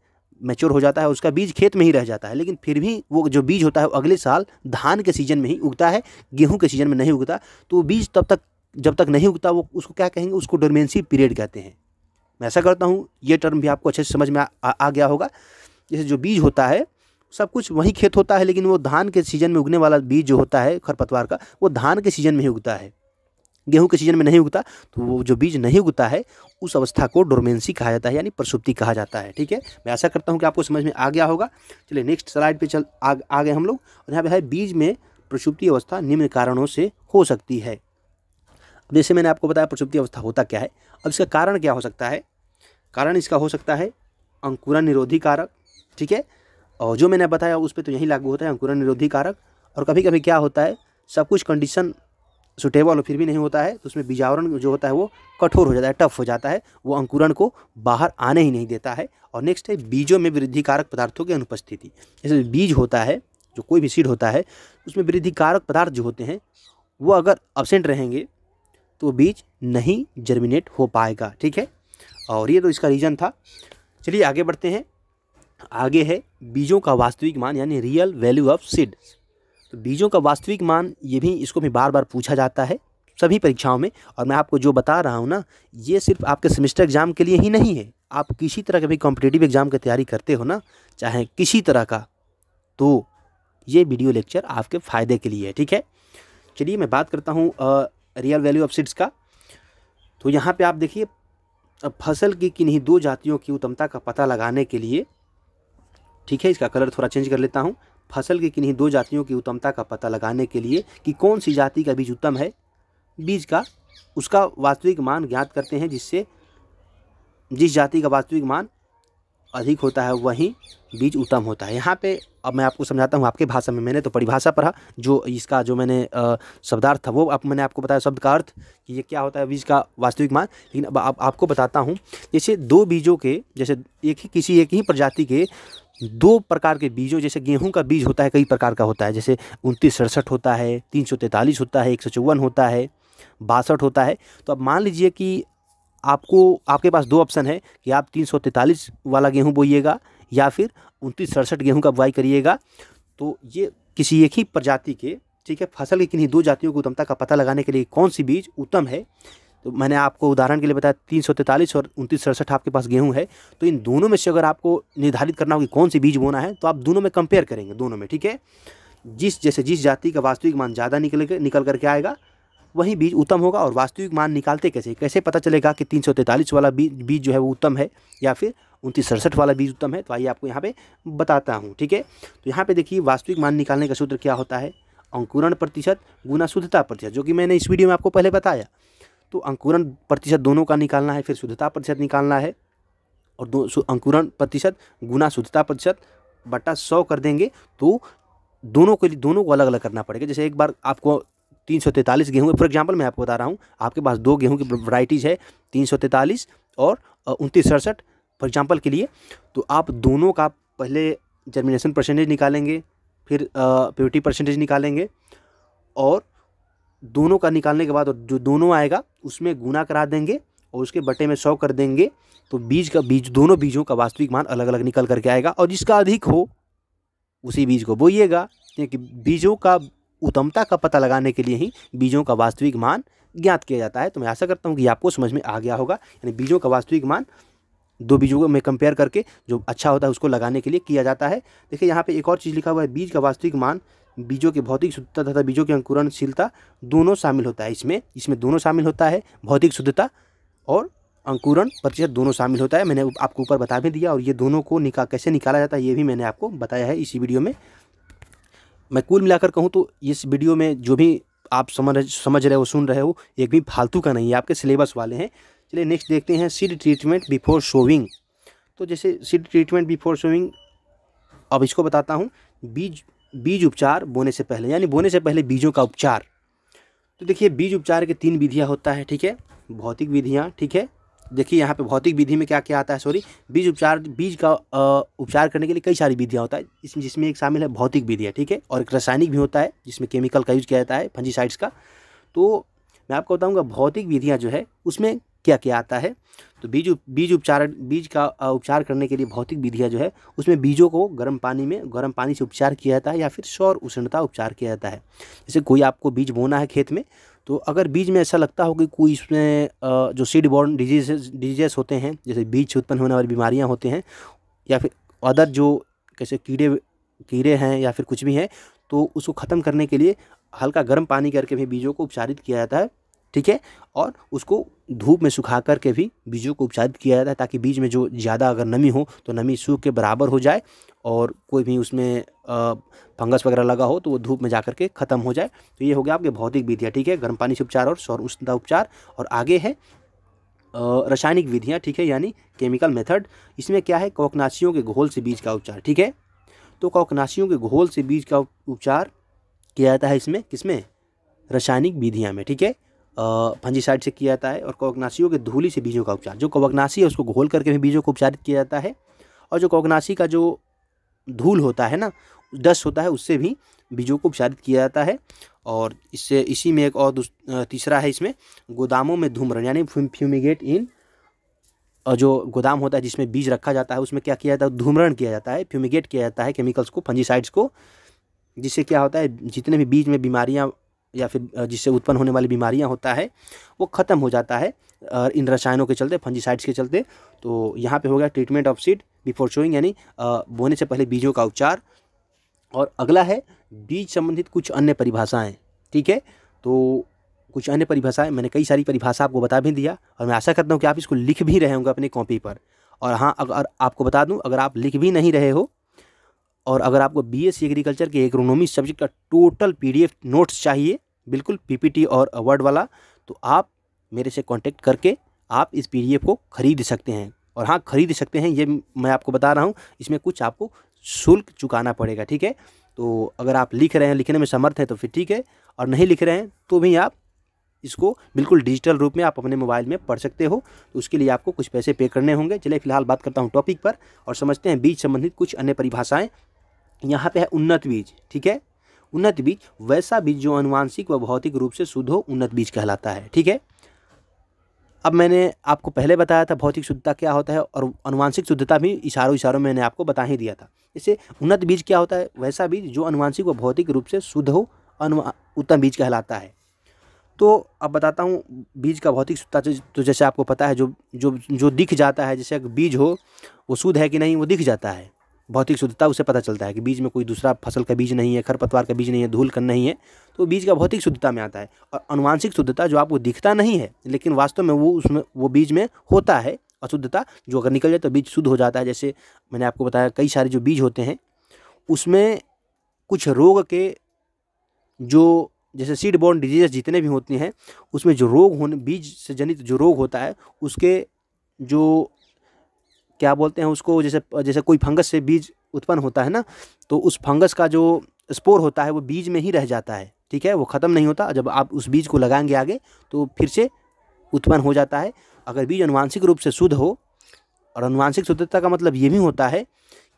मैच्योर हो जाता है उसका बीज खेत में ही रह जाता है लेकिन फिर भी वो जो बीज होता है वो अगले साल धान के सीजन में ही उगता है गेहूँ के सीजन में नहीं उगता तो वो बीज तब तक जब तक नहीं उगता वो उसको क्या कहेंगे उसको डोरमेंसी पीरियड कहते हैं मैं ऐसा करता हूँ ये टर्म भी आपको अच्छे से समझ में आ, आ गया होगा जैसे जो बीज होता है सब कुछ वहीं खेत होता है लेकिन वो धान के सीजन में उगने वाला बीज जो होता है खरपतवार का वो धान के सीजन में ही उगता है गेहूं के सीजन में नहीं उगता तो वो जो बीज नहीं उगता है उस अवस्था को डोरमेंसी कहा जाता है यानी प्रसुप्ति कहा जाता है ठीक है मैं ऐसा करता हूँ कि आपको समझ में आ गया होगा चलिए नेक्स्ट स्लाइड पर चल आ, आ गए हम लोग और यहाँ पे है बीज में प्रसुप्ति अवस्था निम्न कारणों से हो सकती है जैसे मैंने आपको बताया प्रसुप्ति अवस्था होता क्या है अब इसका कारण क्या हो सकता है कारण इसका हो सकता है अंकुरन निरोधी कारक ठीक है और जो मैंने बताया उस पर तो यही लागू होता है अंकुरण निरोधी कारक और कभी कभी क्या होता है सब कुछ कंडीशन सुटेबल फिर भी नहीं होता है तो उसमें बीजावरण जो होता है वो कठोर हो जाता है टफ हो जाता है वो अंकुरण को बाहर आने ही नहीं देता है और नेक्स्ट है बीजों में वृद्धिकारक पदार्थों की अनुपस्थिति जैसे बीज होता है जो कोई भी सीड होता है उसमें वृद्धिकारक पदार्थ जो होते हैं वो अगर अब्सेंट रहेंगे तो बीज नहीं जर्मिनेट हो पाएगा ठीक है और ये तो इसका रीज़न था चलिए आगे बढ़ते हैं आगे है बीजों का वास्तविक मान यानी रियल वैल्यू ऑफ सीड्स तो बीजों का वास्तविक मान ये भी इसको भी बार बार पूछा जाता है सभी परीक्षाओं में और मैं आपको जो बता रहा हूँ ना ये सिर्फ आपके सेमेस्टर एग्ज़ाम के लिए ही नहीं है आप किसी तरह के भी कॉम्पिटेटिव एग्ज़ाम की तैयारी करते हो ना चाहे किसी तरह का तो ये वीडियो लेक्चर आपके फ़ायदे के लिए है ठीक है चलिए मैं बात करता हूँ रियल वैल्यू ऑफ सीड्स का तो यहाँ पे आप देखिए फसल की किन्हीं दो जातियों की उत्तमता का पता लगाने के लिए ठीक है इसका कलर थोड़ा चेंज कर लेता हूँ फसल के किन्हीं दो जातियों की उत्तमता का पता लगाने के लिए कि कौन सी जाति का बीज उत्तम है बीज का उसका वास्तविक मान ज्ञात करते हैं जिससे जिस जाति का वास्तविक मान अधिक होता है वहीं बीज उत्तम होता है यहाँ पे अब मैं आपको समझाता हूँ आपके भाषा में मैंने तो परिभाषा पढ़ा जो इसका जो मैंने शब्दार्थ था वो आप मैंने आपको बताया शब्द का अर्थ कि ये क्या होता है बीज का वास्तविक मान लेकिन अब आप, आपको बताता हूँ जैसे दो बीजों के जैसे एक ही किसी एक ही प्रजाति के दो प्रकार के बीजों जैसे गेहूं का बीज होता है कई प्रकार का होता है जैसे उनतीस सड़सठ होता है तीन होता है एक होता है बासठ होता है तो अब मान लीजिए कि आपको आपके पास दो ऑप्शन है कि आप तीन वाला गेहूँ बोइएगा या फिर उनतीस सड़सठ गेहूँ का बुआई करिएगा तो ये किसी एक ही प्रजाति के ठीक है फसल की किन्हीं दो जातियों की उत्तमता का पता लगाने के लिए कौन सी बीज उत्तम है तो मैंने आपको उदाहरण के लिए बताया तीन सौ तैंतालीस और उनतीस सड़सठ आपके पास गेहूं है तो इन दोनों में से अगर आपको निर्धारित करना हो कि कौन सी बीज बोना है तो आप दोनों में कंपेयर करेंगे दोनों में ठीक है जिस जैसे जिस जाति का वास्तविक मान ज़्यादा निकल निकल करके आएगा वही बीज उत्तम होगा और वास्तविक मान निकालते कैसे कैसे पता चलेगा कि तीन वाला बीज बीज जो है वो उत्तम है या फिर उनतीस सड़सठ वाला बीज उत्तम है तो आइए आपको यहाँ पे बताता हूँ ठीक है तो यहाँ पे देखिए वास्तविक मान निकालने का सूत्र क्या होता है अंकुरण प्रतिशत गुना शुद्धता प्रतिशत जो कि मैंने इस वीडियो में आपको पहले बताया तो अंकुरण प्रतिशत दोनों का निकालना है फिर शुद्धता प्रतिशत निकालना है और दो अंकुरण प्रतिशत गुना शुद्धता प्रतिशत बटा सौ कर देंगे तो दोनों के लिए दोनों को अलग अलग करना पड़ेगा जैसे एक बार आपको तीन सौ तैंतालीस गेहूँ फॉर एग्जाम्पल मैं आपको बता रहा हूँ आपके पास दो गेहूँ की वराइटीज़ है तीन सौ तैंतालीस और उनतीस सड़सठ फॉर एग्जाम्पल के लिए तो आप दोनों का पहले जर्मिनेशन परसेंटेज निकालेंगे फिर प्योरिटी परसेंटेज निकालेंगे और दोनों का निकालने के बाद और जो दोनों आएगा उसमें गुना करा देंगे और उसके बटे में सौ कर देंगे तो बीज का बीज दोनों बीजों का वास्तविक मान अलग अलग निकल करके आएगा और जिसका अधिक हो उसी बीज को बोइएगा कि बीजों का उत्तमता का पता लगाने के लिए ही बीजों का वास्तविक मान ज्ञात किया जाता है तो मैं आशा करता हूँ कि आपको समझ में आ गया होगा यानी बीजों का वास्तविक मान दो बीजों में कंपेयर करके जो अच्छा होता है उसको लगाने के लिए किया जाता है देखिए यहाँ पे एक और चीज़ लिखा हुआ है बीज का वास्तविक मान बीजों की भौतिक शुद्धता तथा बीजों की अंकुरणशीलता दोनों शामिल होता है इसमें इसमें दोनों शामिल होता है भौतिक शुद्धता और अंकुरण प्रतिशत दोनों शामिल होता है मैंने आपको ऊपर बता भी दिया और ये दोनों को निका कैसे निकाला जाता है ये भी मैंने आपको बताया है इसी वीडियो में मैं कुल मिलाकर कहूँ तो इस वीडियो में जो भी आप समझ समझ रहे हो सुन रहे हो एक भी फालतू का नहीं है आपके सिलेबस वाले हैं चलिए नेक्स्ट देखते हैं सीड ट्रीटमेंट बिफोर शोविंग तो जैसे सीड ट्रीटमेंट बिफोर शोविंग अब इसको बताता हूँ बीज बीज उपचार बोने से पहले यानी बोने से पहले बीजों का उपचार तो देखिए बीज उपचार के तीन विधियाँ होता है ठीक है भौतिक विधियाँ ठीक है देखिए यहाँ पे भौतिक विधि में क्या क्या आता है सॉरी बीज उपचार बीज का उपचार करने के लिए कई सारी विधियाँ होता है इसमें जिसमें एक शामिल है भौतिक विधि है ठीक है और एक रासायनिक भी होता है जिसमें केमिकल का यूज किया जाता है फंजीसाइड्स का तो मैं आपको बताऊँगा भौतिक विधियाँ जो है उसमें क्या क्या आता है तो बीज बीज उपचार बीज का उपचार करने के लिए भौतिक विधियाँ जो है उसमें बीजों को गर्म पानी में गर्म पानी से उपचार किया जाता है या फिर सौर उष्णता उपचार किया जाता है जैसे कोई आपको बीज बोना है खेत में तो अगर बीज में ऐसा लगता हो कि कोई इसमें जो सीड बॉर्न डिजीज डिजीजेस होते हैं जैसे बीज से उत्पन्न होने वाली बीमारियां होते हैं या फिर अदर जो कैसे कीड़े कीड़े हैं या फिर कुछ भी हैं तो उसको ख़त्म करने के लिए हल्का गर्म पानी करके भी बीजों को उपचारित किया जाता है ठीक है और उसको धूप में सुखा करके भी बीजों को उपचारित किया जाता है ताकि बीज में जो ज़्यादा अगर नमी हो तो नमी सूख के बराबर हो जाए और कोई भी उसमें फंगस वगैरह लगा हो तो वो धूप में जा करके ख़त्म हो जाए तो ये हो गया आपके भौतिक विधियाँ ठीक है गर्म पानी से उपचार और सौर उष्णता उपचार और आगे है रासायनिक विधियाँ ठीक है यानी केमिकल मेथड इसमें क्या है कोकनाशियों के घोल से बीज का उपचार ठीक है तो कवकनाशियों के घोल से बीज का उपचार किया जाता है इसमें किसमें रासायनिक विधियाँ में ठीक है फंजीसाइड से किया जाता है और कवकनाशियों के धूली से बीजों का उपचार जो कवकनाशी है उसको घोल करके भी बीजों को उपचारित किया जाता है और जो कवकनाशी का जो धूल होता है ना डस्ट होता है उससे भी बीजों को उपचारित किया जाता है और इससे इसी में एक और तीसरा है इसमें गोदामों में धूम्रन यानी फ्यूमिगेट इन और जो गोदाम होता है जिसमें बीज रखा जाता है उसमें क्या किया जाता है धूम्रण किया जाता है फ्यूमिगेट किया जाता है केमिकल्स को फंजीसाइड्स को जिससे क्या होता है जितने भी बीज में बीमारियाँ या फिर जिससे उत्पन्न होने वाली बीमारियां होता है वो ख़त्म हो जाता है इन रसायनों के चलते फंजीसाइड्स के चलते तो यहाँ पे हो गया treatment of seed before sowing यानी बोने से पहले बीजों का उपचार और अगला है बीज संबंधित कुछ अन्य परिभाषाएँ ठीक है तो कुछ अन्य परिभाषाएं मैंने कई सारी परिभाषा आपको बता भी दिया और मैं आशा करता हूँ कि आप इसको लिख भी रहे होंगे अपनी कॉपी पर और हाँ अगर आपको बता दूँ अगर आप लिख भी नहीं रहे हो और अगर आपको बी एस एग्रीकल्चर के एग्रोनॉमी सब्जेक्ट का टोटल पीडीएफ नोट्स चाहिए बिल्कुल पीपीटी और अवार्ड वाला तो आप मेरे से कांटेक्ट करके आप इस पीडीएफ को खरीद सकते हैं और हाँ खरीद सकते हैं ये मैं आपको बता रहा हूँ इसमें कुछ आपको शुल्क चुकाना पड़ेगा ठीक है तो अगर आप लिख रहे हैं लिखने में समर्थ हैं तो फिर ठीक है और नहीं लिख रहे हैं तो भी आप इसको बिल्कुल डिजिटल रूप में आप अपने मोबाइल में पढ़ सकते हो तो उसके लिए आपको कुछ पैसे पे करने होंगे चलिए फिलहाल बात करता हूँ टॉपिक पर और समझते हैं बीज संबंधित कुछ अन्य परिभाषाएँ यहाँ पे है उन्नत बीज ठीक है उन्नत बीज वैसा बीज जो अनुवांशिक व भौतिक रूप से शुद्ध हो उन्नत बीज कहलाता है ठीक है अब मैंने आपको पहले बताया था भौतिक शुद्धता क्या होता है और अनुवांशिक शुद्धता भी इशारों इशारों मैंने आपको बता ही दिया था इसे उन्नत बीज क्या होता है वैसा बीज जो अनुवांशिक व भौतिक रूप से शुद्ध हो उत्तम बीज कहलाता है तो अब बताता हूँ बीज का भौतिक शुद्धता तो जैसे आपको पता है जो जो जो दिख जाता है जैसे बीज हो वो शुद्ध है कि नहीं वो दिख जाता है भौतिक शुद्धता उसे पता चलता है कि बीज में कोई दूसरा फसल का बीज नहीं है खरपतवार का बीज नहीं है धूल कन नहीं है तो बीज का भौतिक शुद्धता में आता है और अनुवांशिक शुद्धता जो आपको दिखता नहीं है लेकिन वास्तव में वो उसमें वो बीज में होता है अशुद्धता जो अगर निकल जाए तो बीज शुद्ध हो जाता है जैसे मैंने आपको बताया कई सारे जो बीज होते हैं उसमें कुछ रोग के जो जैसे सीड बोर्न डिजीजेस जितने भी होते हैं उसमें जो रोग होने बीज से जनित जो रोग होता है उसके जो क्या बोलते हैं उसको जैसे जैसे कोई फंगस से बीज उत्पन्न होता है ना तो उस फंगस का जो स्पोर होता है वो बीज में ही रह जाता है ठीक है वो ख़त्म नहीं होता जब आप उस बीज को लगाएंगे आगे तो फिर से उत्पन्न हो जाता है अगर बीज अनुवांशिक रूप से शुद्ध हो और अनुवांशिक शुद्धता का मतलब ये भी होता है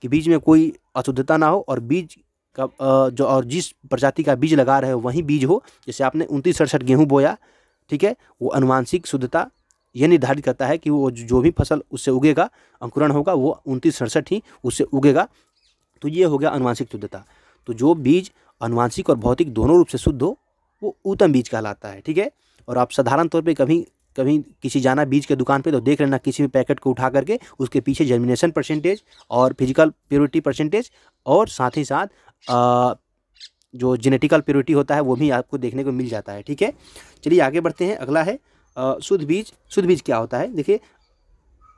कि बीज में कोई अशुद्धता ना हो और बीज का जो और जिस प्रजाति का बीज लगा रहे हो वही बीज हो जैसे आपने उनतीस सड़सठ गेहूँ बोया ठीक है वो अनुवांशिक शुद्धता यह निर्धारित करता है कि वो जो भी फसल उससे उगेगा अंकुरण होगा वो उनतीस सड़सठ ही उससे उगेगा तो ये हो गया अनुवांशिक शुद्धता तो जो बीज अनुवांशिक और भौतिक दोनों रूप से शुद्ध हो वो उत्तम बीज कहलाता है ठीक है और आप साधारण तौर पर कभी कभी किसी जाना बीज के दुकान पे तो देख लेना किसी भी पैकेट को उठा करके उसके पीछे जर्मिनेशन परसेंटेज और फिजिकल प्योरिटी परसेंटेज और साथ ही साथ आ, जो जेनेटिकल प्योरिटी होता है वो भी आपको देखने को मिल जाता है ठीक है चलिए आगे बढ़ते हैं अगला है शुद्ध बीज शुद्ध बीज क्या होता है देखिए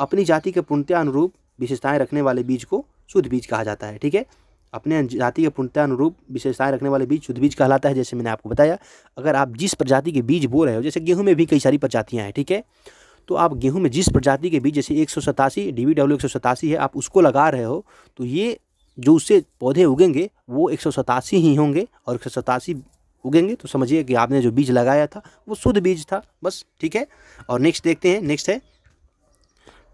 अपनी जाति के पूर्णतया अनुरूप विशेषताएं रखने वाले बीज को शुद्ध बीज कहा जाता है ठीक है अपने जाति के पूर्णतया अनुरूप विशेषताएं रखने वाले बीज शुद्ध बीज कहलाता है जैसे मैंने आपको बताया अगर आप जिस प्रजाति के बीज बो रहे हो जैसे गेहूं में भी कई सारी प्रजातियाँ हैं ठीक है तो आप गेहूं में जिस प्रजाति के बीज जैसे एक सौ सतासी डी बी डब्ल्यू एक सौ सतासी है आप उसको लगा रहे हो तो ये जो उससे पौधे उगेंगे वो एक सौ सतासी ही होंगे और एक सौ सतासी उगेंगे तो समझिए कि आपने जो बीज लगाया था वो शुद्ध बीज था बस ठीक है और नेक्स्ट देखते हैं नेक्स्ट है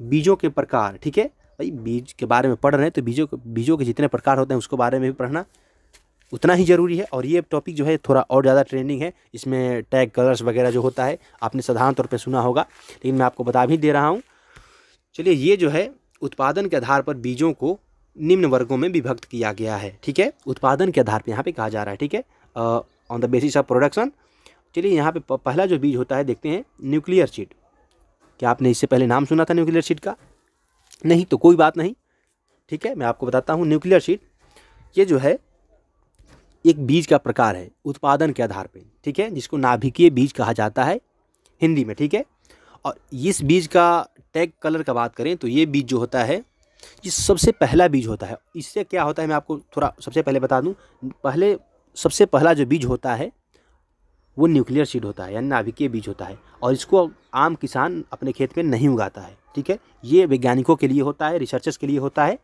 बीजों के प्रकार ठीक है भाई बीज के बारे में पढ़ रहे हैं तो बीजों बीजों के जितने प्रकार होते हैं उसके बारे में भी पढ़ना उतना ही ज़रूरी है और ये टॉपिक जो है थोड़ा और ज़्यादा ट्रेंडिंग है इसमें टैग कलर्स वगैरह जो होता है आपने साधारण तौर पर सुना होगा लेकिन मैं आपको बता भी दे रहा हूँ चलिए ये जो है उत्पादन के आधार पर बीजों को निम्न वर्गों में विभक्त किया गया है ठीक है उत्पादन के आधार पर यहाँ पे कहा जा रहा है ठीक है on the basis of production चलिए यहाँ पे पहला जो बीज होता है देखते हैं न्यूक्लियर सीड क्या आपने इससे पहले नाम सुना था न्यूक्लियर सीड का नहीं तो कोई बात नहीं ठीक है मैं आपको बताता हूँ न्यूक्लियर सीड ये जो है एक बीज का प्रकार है उत्पादन के आधार पर ठीक है जिसको नाभिकीय बीज कहा जाता है हिंदी में ठीक है और इस बीज का टैग कलर का बात करें तो ये बीज जो होता है ये सबसे पहला बीज होता है इससे क्या होता है मैं आपको थोड़ा सबसे पहले बता दूं पहले सबसे पहला जो बीज होता है वो न्यूक्लियर सीड होता है यानी नाभिकीय बीज होता है और इसको आम किसान अपने खेत में नहीं उगाता है ठीक है ये वैज्ञानिकों के लिए होता है रिसर्चर्स के लिए होता है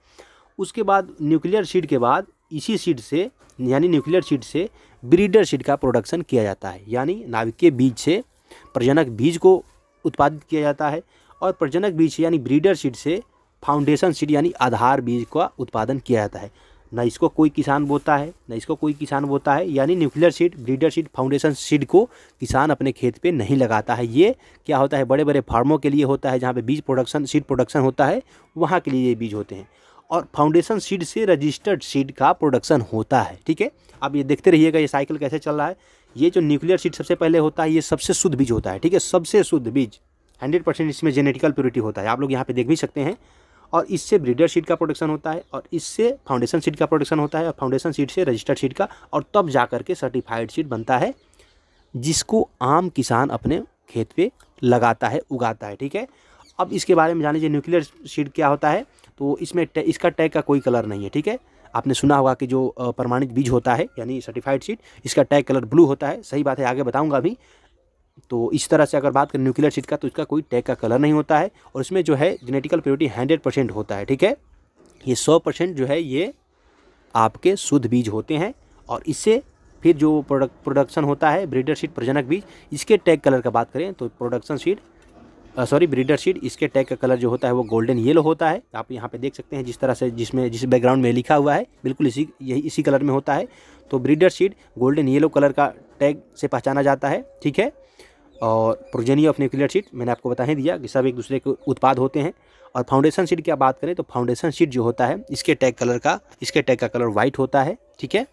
उसके बाद न्यूक्लियर सीड के बाद इसी सीड से यानी न्यूक्लियर सीड से ब्रीडर सीड का प्रोडक्शन किया जाता है यानी नाभिकीय बीज से प्रजनक बीज को उत्पादित किया जाता है और प्रजनक बीज यानी ब्रीडर सीड से फाउंडेशन सीड यानी आधार बीज का उत्पादन किया जाता है ना इसको कोई किसान बोता है ना इसको कोई किसान बोता है यानी nuclear seed breeder seed foundation seed को किसान अपने खेत पे नहीं लगाता है ये क्या होता है बड़े बड़े फार्मों के लिए होता है जहाँ पे बीज प्रोडक्शन सीड प्रोडक्शन होता है वहाँ के लिए ये बीज होते हैं और फाउंडेशन सीड से रजिस्टर्ड सीड का प्रोडक्शन होता है ठीक है आप ये देखते रहिएगा ये साइकिल कैसे चल रहा है ये जो न्यूक्लियर सीड सबसे पहले होता है ये सबसे शुद्ध बीज होता है ठीक है सबसे शुद्ध बीज हंड्रेड परसेंट इसमें जेनेटिकल प्योरिटी होता है आप लोग यहाँ पे देख भी सकते हैं और इससे ब्रीडर सीड का प्रोडक्शन होता है और इससे फाउंडेशन सीड का प्रोडक्शन होता है और फाउंडेशन सीड से रजिस्टर्ड सीड का और तब जा कर के सर्टिफाइड सीड बनता है जिसको आम किसान अपने खेत पे लगाता है उगाता है ठीक है अब इसके बारे में जान लीजिए न्यूक्लियर सीड क्या होता है तो इसमें टे, इसका टैग का कोई कलर नहीं है ठीक है आपने सुना होगा कि जो प्रमाणित बीज होता है यानी सर्टिफाइड सीड इसका टैग कलर ब्लू होता है सही बात है आगे बताऊंगा अभी तो इस तरह से अगर बात करें न्यूक्लियर सीट का तो इसका कोई टैग का कलर नहीं होता है और इसमें जो है जेनेटिकल प्योरिटी हंड्रेड परसेंट होता है ठीक है ये सौ परसेंट जो है ये आपके शुद्ध बीज होते हैं और इससे फिर जो प्रोडक्ट प्रोडक्शन होता है ब्रीडर सीड प्रजनक बीज इसके टैग कलर का बात करें तो production seed sorry breeder seed इसके टैग का कलर जो होता है वो गोल्डन येलो होता है आप यहाँ पे देख सकते हैं जिस तरह से जिसमें जिस बैकग्राउंड में लिखा हुआ है बिल्कुल इसी यही इसी कलर में होता है तो breeder seed golden yellow colour का टैग से पहचाना जाता है ठीक है और प्रोजेनी ऑफ न्यूक्लियर सीट मैंने आपको बता ही दिया कि सब एक दूसरे के उत्पाद होते हैं और फाउंडेशन सीट की आप बात करें तो फाउंडेशन सीट जो होता है इसके टैग कलर का इसके टैग का कलर वाइट होता है ठीक है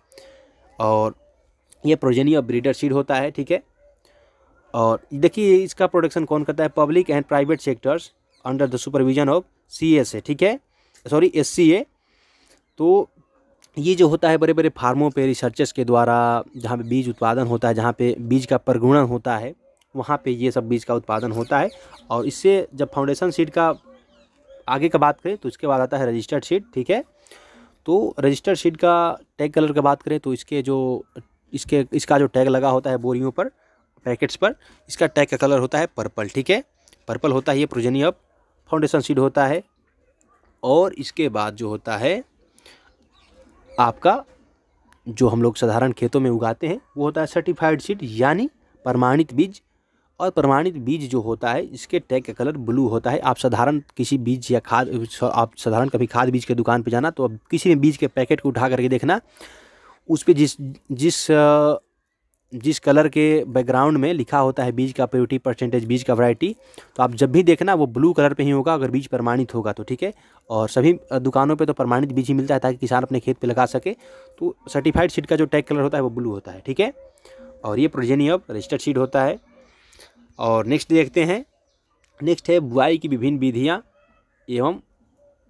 और ये प्रोजेनी ऑफ ब्रीडर सीड होता है ठीक है और देखिए इसका प्रोडक्शन कौन करता है public and private sectors under the supervision of C S A ठीक है सॉरी एस सी ए तो ये जो होता है बड़े बड़े फार्मों पे रिसर्चर्स के द्वारा जहाँ पे बीज उत्पादन होता है जहाँ पे बीज का प्रगुणन होता है वहाँ पे ये सब बीज का उत्पादन होता है और इससे जब फाउंडेशन सीड का आगे का बात करें तो इसके बाद आता है रजिस्टर्ड सीड ठीक है तो रजिस्टर्ड सीड का टैग कलर का बात करें तो इसके जो इसके इसका जो टैग लगा होता है बोरियों पर पैकेट्स पर इसका टैग का कलर होता है पर्पल ठीक है पर्पल होता है ये प्रोजेनी ऑफ फाउंडेशन सीड होता है और इसके बाद जो होता है आपका जो हम लोग साधारण खेतों में उगाते हैं वो होता है सर्टिफाइड सीड यानी प्रमाणित बीज और प्रमाणित बीज जो होता है इसके टैग का कलर ब्लू होता है आप साधारण किसी बीज या खाद आप साधारण कभी खाद बीज के दुकान पर जाना तो अब किसी भी बीज के पैकेट को उठा करके देखना उस पर जिस जिस जिस कलर के बैकग्राउंड में लिखा होता है बीज का प्योरिटी परसेंटेज बीज का वैरायटी तो आप जब भी देखना वो ब्लू कलर पे ही होगा अगर बीज प्रमाणित होगा तो ठीक है और सभी दुकानों पे तो प्रमाणित बीज ही मिलता है ताकि किसान अपने खेत पे लगा सके तो सर्टिफाइड सीड का जो टैग कलर होता है वो ब्लू होता है ठीक है और ये प्रोजेनी रजिस्टर्ड सीड होता है और नेक्स्ट देखते हैं नेक्स्ट है बुआई की विभिन्न विधियाँ एवं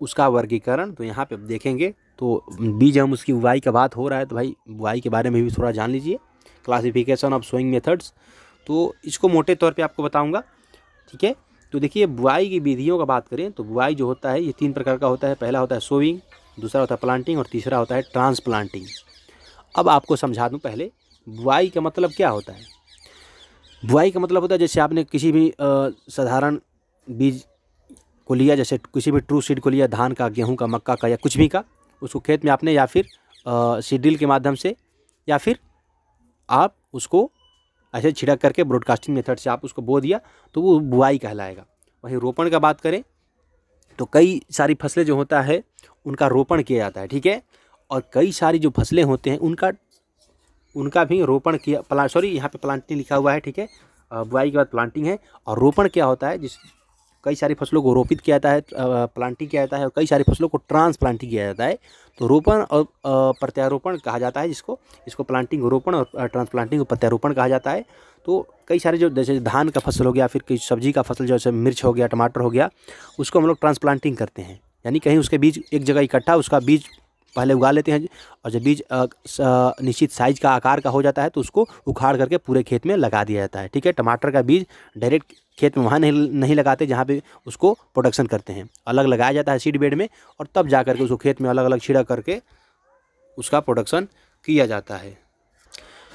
उसका वर्गीकरण तो यहाँ पे अब देखेंगे तो बीज हम उसकी बुआई का बात हो रहा है तो भाई बुआई के बारे में भी थोड़ा जान लीजिए क्लासिफिकेशन ऑफ सोइंग मेथड्स तो इसको मोटे तौर पे आपको बताऊंगा ठीक है तो देखिए बुआई की विधियों का बात करें तो बुआई जो होता है ये तीन प्रकार का होता है पहला होता है सोइंग दूसरा होता है प्लांटिंग और तीसरा होता है ट्रांसप्लांटिंग अब आपको समझा दूँ पहले बुआई का मतलब क्या होता है बुआई का मतलब होता है जैसे आपने किसी भी साधारण बीज को लिया जैसे किसी भी ट्रू सीड को लिया धान का गेहूं का मक्का का या कुछ भी का उसको खेत में आपने या फिर सीड्रिल के माध्यम से या फिर आप उसको ऐसे छिड़क करके ब्रॉडकास्टिंग मेथड से आप उसको बो दिया तो वो बुआई कहलाएगा वहीं रोपण का बात करें तो कई सारी फसलें जो होता है उनका रोपण किया जाता है ठीक है और कई सारी जो फसलें होते हैं उनका उनका भी रोपण किया प्ला सॉरी यहाँ पे प्लांटिंग लिखा हुआ है ठीक है बुआई के बाद प्लांटिंग है और रोपण क्या होता है जिस कई सारी फसलों को रोपित किया जाता है प्लांटिंग किया जाता है और कई सारी फसलों को ट्रांसप्लांटिंग किया जाता है तो रोपण और प्रत्यारोपण कहा जाता है जिसको इसको प्लांटिंग रोपण और ट्रांसप्लांटिंग प्रत्यारोपण कहा जाता है तो कई सारे जो जैसे धान का फसल हो गया फिर कई सब्जी का फसल जैसे मिर्च हो गया टमाटर हो गया उसको हम लोग ट्रांसप्लांटिंग करते हैं यानी कहीं उसके बीज एक जगह इकट्ठा उसका बीज पहले उगा लेते हैं और जब बीज निश्चित साइज का आकार का हो जाता है तो उसको उखाड़ करके पूरे खेत में लगा दिया जाता है ठीक है टमाटर का बीज डायरेक्ट खेत में वहाँ नहीं नहीं लगाते जहाँ पे उसको प्रोडक्शन करते हैं अलग लगाया जाता है सीड बेड में और तब जा करके उसको खेत में अलग अलग छिड़क करके उसका प्रोडक्शन किया जाता है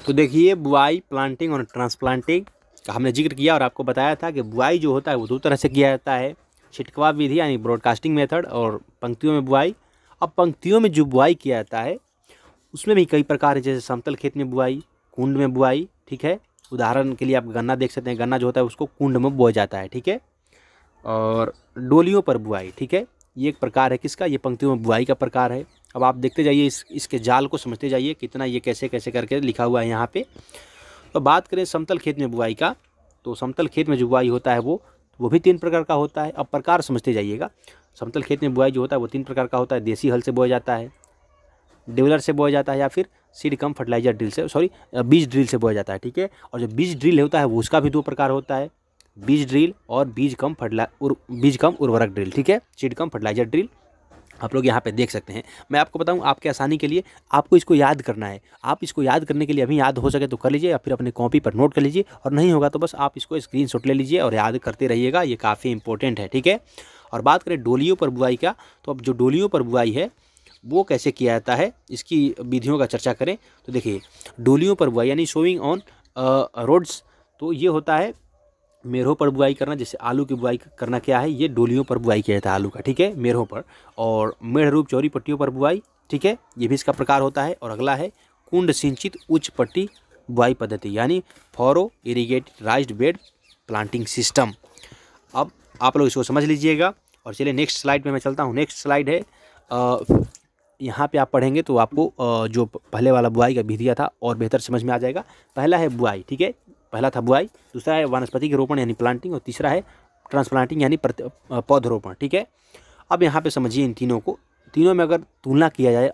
तो देखिए बुआई प्लांटिंग और ट्रांसप्लांटिंग का हमने जिक्र किया और आपको बताया था कि बुआई जो होता है वो दो तरह से किया जाता है छिटकवा विधि यानी ब्रॉडकास्टिंग मेथड और पंक्तियों में बुआई अब पंक्तियों में जो बुआई किया जाता है उसमें भी कई प्रकार है जैसे समतल खेत में बुआई कुंड में बुआई ठीक है उदाहरण के लिए आप गन्ना देख सकते हैं गन्ना जो होता है उसको कुंड में बोया जाता है ठीक है और डोलियों पर बुआई ठीक है ये एक प्रकार है किसका ये पंक्तियों में बुआई का प्रकार है अब आप देखते जाइए इस इसके जाल को समझते जाइए कितना ये कैसे कैसे करके लिखा हुआ है यहाँ पे तो बात करें समतल खेत में बुआई का तो समतल खेत में जो बुआई होता है वो वो भी तीन प्रकार का होता है अब प्रकार समझते जाइएगा समतल खेत में बुआई जो होता है वो तीन प्रकार का होता है देसी हल से बोया जाता है डेवलर से बोया जाता है या फिर सीड कम फर्टिलाइजर ड्रिल से सॉरी बीज ड्रिल से बोया जाता है ठीक है और जो बीज ड्रिल होता है वो उसका भी दो प्रकार होता है बीज ड्रिल और बीज कम फर्टिला बीज कम उर्वरक ड्रिल ठीक है सीड कम फर्टिलाइजर ड्रिल आप लोग यहाँ पे देख सकते हैं मैं आपको बताऊँ आपके आसानी के लिए आपको इसको याद करना है आप इसको याद करने के लिए अभी याद हो सके तो कर लीजिए या फिर अपने कॉपी पर नोट कर लीजिए और नहीं होगा तो बस आप इसको स्क्रीन ले लीजिए और याद करते रहिएगा ये काफ़ी इंपॉर्टेंट है ठीक है और बात करें डोलियों पर बुआई का तो अब जो डोलियों पर बुआई है वो कैसे किया जाता है इसकी विधियों का चर्चा करें तो देखिए डोलियों पर बुआई यानी शोविंग ऑन रोड्स तो ये होता है मेरहों पर बुआई करना जैसे आलू की बुआई करना क्या है ये डोलियों पर बुआई किया जाता है आलू का ठीक है मेरहों पर और मेढ़ रूप चौरी पट्टियों पर बुआई ठीक है ये भी इसका प्रकार होता है और अगला है कुंड सिंचित उच्च पट्टी बुआई पद्धति यानी furrow irrigated raised bed planting system अब आप लोग इसको समझ लीजिएगा और चलिए नेक्स्ट स्लाइड में मैं चलता हूँ नेक्स्ट स्लाइड है यहाँ पे आप पढ़ेंगे तो आपको जो पहले वाला बुआई का विधिया था और बेहतर समझ में आ जाएगा पहला है बुआई ठीक है पहला था बुआई दूसरा है वनस्पति के रोपण यानी प्लांटिंग और तीसरा है ट्रांसप्लांटिंग यानी पौधरोपण ठीक है अब यहाँ पे समझिए इन तीनों को तीनों में अगर तुलना किया जाए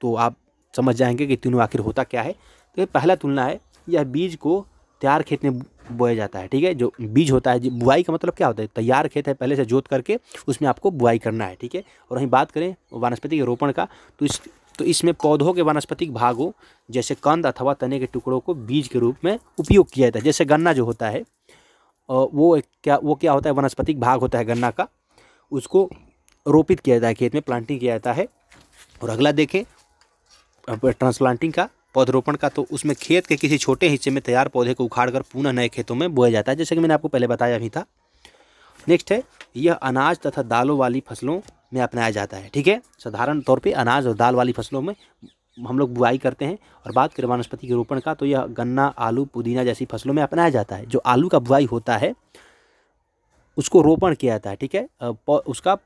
तो आप समझ जाएंगे कि तीनों आखिर होता क्या है तो ये पहला तुलना है यह बीज को तैयार खेत में बोया जाता है ठीक है जो बीज होता है बुआई का मतलब क्या होता है तैयार खेत है पहले से जोत करके उसमें आपको बुआई करना है ठीक है और वहीं बात करें वनस्पति के रोपण का तो इस तो इसमें पौधों के वनस्पतिक भागों जैसे कंद अथवा तने के टुकड़ों को बीज के रूप में उपयोग किया जाता है जैसे गन्ना जो होता है वो क्या वो क्या होता है वनस्पतिक भाग होता है गन्ना का उसको रोपित किया जाता है खेत में प्लांटिंग किया जाता है और अगला देखें ट्रांसप्लांटिंग का पौधरोपण का तो उसमें खेत के किसी छोटे हिस्से में तैयार पौधे को उखाड़ कर पुनः नए खेतों में बोया जाता है जैसे कि मैंने आपको पहले बताया भी था नेक्स्ट है यह अनाज तथा दालों वाली फसलों में अपनाया जाता है ठीक है साधारण तौर पे अनाज और दाल वाली फसलों में हम लोग बुआई करते हैं और बात करें वनस्पति के रोपण का तो यह गन्ना आलू पुदीना जैसी फसलों में अपनाया जाता है जो आलू का बुआई होता है उसको रोपण किया जाता है ठीक है उसका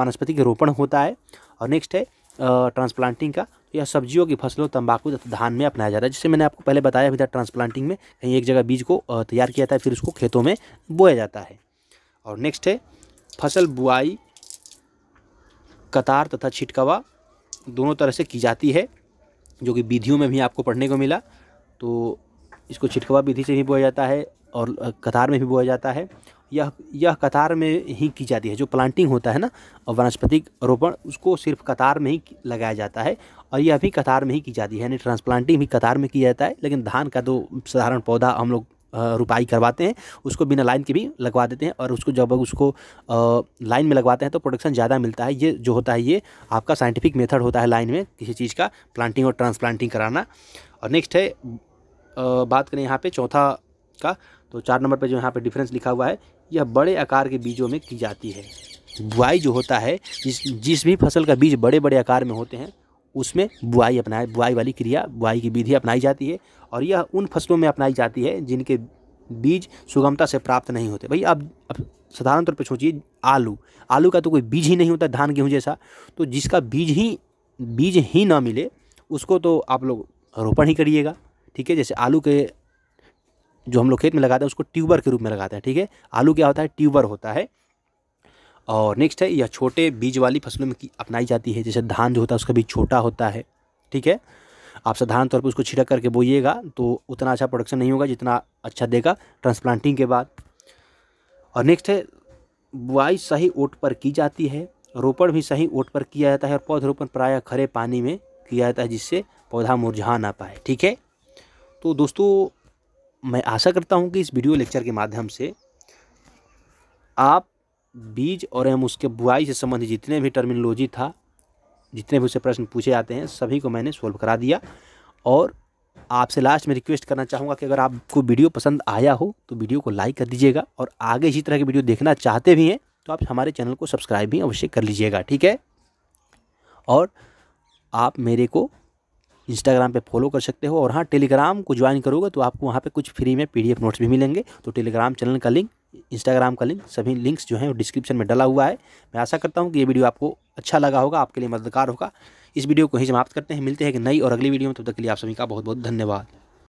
वनस्पति के रोपण होता है और नेक्स्ट है ट्रांसप्लांटिंग का या सब्जियों की फसलों तंबाकू तथा धान में अपनाया जाता है जिससे मैंने आपको पहले बताया भी था ट्रांसप्लांटिंग में कहीं एक जगह बीज को तैयार किया जाता है फिर उसको खेतों में बोया जाता है और नेक्स्ट है फसल बुआई कतार तथा छिटकवा दोनों तरह से की जाती है जो कि विधियों में भी आपको पढ़ने को मिला तो इसको छिटकवा विधि से भी बोया जाता है और कतार में भी बोया जाता है यह यह कतार में ही की जाती है जो प्लांटिंग होता है ना और वनस्पतिक रोपण उसको सिर्फ कतार में ही लगाया जाता है और यह भी कतार में ही की जाती है यानी ट्रांसप्लांटिंग भी कतार में किया जाता है लेकिन धान का तो साधारण पौधा हम लोग रुपाई करवाते हैं उसको बिना लाइन के भी लगवा देते हैं और उसको जब उसको लाइन में लगवाते हैं तो प्रोडक्शन ज़्यादा मिलता है ये जो होता है ये आपका साइंटिफिक मेथड होता है लाइन में किसी चीज़ का प्लांटिंग और ट्रांसप्लांटिंग कराना और नेक्स्ट है बात करें यहाँ पर चौथा का तो चार नंबर पर जो यहाँ पर डिफरेंस लिखा हुआ है यह बड़े आकार के बीजों में की जाती है बुआई जो होता है जिस जिस भी फसल का बीज बड़े बड़े आकार में होते हैं उसमें बुआई अपनाए बुआई वाली क्रिया बुआई की विधि अपनाई जाती है और यह उन फसलों में अपनाई जाती है जिनके बीज सुगमता से प्राप्त नहीं होते भाई अब साधारण तौर पर सोचिए आलू आलू का तो कोई बीज ही नहीं होता धान गेहूँ जैसा तो जिसका बीज ही बीज ही ना मिले उसको तो आप लोग रोपण ही करिएगा ठीक है जैसे आलू के जो हम लोग खेत में लगाते हैं उसको ट्यूबर के रूप में लगाते हैं ठीक है आलू क्या होता है ट्यूबर होता है और नेक्स्ट है यह छोटे बीज वाली फसलों में अपनाई जाती है जैसे धान जो होता है उसका बीज छोटा होता है ठीक है आप साधारण तौर पर उसको छिड़क करके बोइएगा तो उतना अच्छा प्रोडक्शन नहीं होगा जितना अच्छा देगा ट्रांसप्लांटिंग के बाद और नेक्स्ट है बुआई सही ओट पर की जाती है रोपण भी सही ओट पर किया जाता है और पौधरोपण प्रायः खरे पानी में किया जाता है जिससे पौधा मुरझा ना पाए ठीक है तो दोस्तों मैं आशा करता हूँ कि इस वीडियो लेक्चर के माध्यम से आप बीज और एवं उसके बुआई से संबंधित जितने भी टर्मिनोलॉजी था जितने भी उससे प्रश्न पूछे जाते हैं सभी को मैंने सोल्व करा दिया और आपसे लास्ट में रिक्वेस्ट करना चाहूँगा कि अगर आपको वीडियो पसंद आया हो तो वीडियो को लाइक कर दीजिएगा और आगे इसी तरह की वीडियो देखना चाहते भी हैं तो आप हमारे चैनल को सब्सक्राइब भी अवश्य कर लीजिएगा ठीक है और आप मेरे को इंस्टाग्राम पे फॉलो कर सकते हो और हाँ टेलीग्राम को ज्वाइन करोगे तो आपको वहाँ पे कुछ फ्री में पीडीएफ नोट्स भी मिलेंगे तो टेलीग्राम चैनल का लिंक इंस्टाग्राम का लिंक सभी लिंक्स जो हैं वो डिस्क्रिप्शन में डला हुआ है मैं आशा करता हूँ कि ये वीडियो आपको अच्छा लगा होगा आपके लिए मददगार होगा इस वीडियो को ही समाप्त करते हैं मिलते हैं कि नई और अगली वीडियो में तब तक के लिए आप सभी का बहुत बहुत धन्यवाद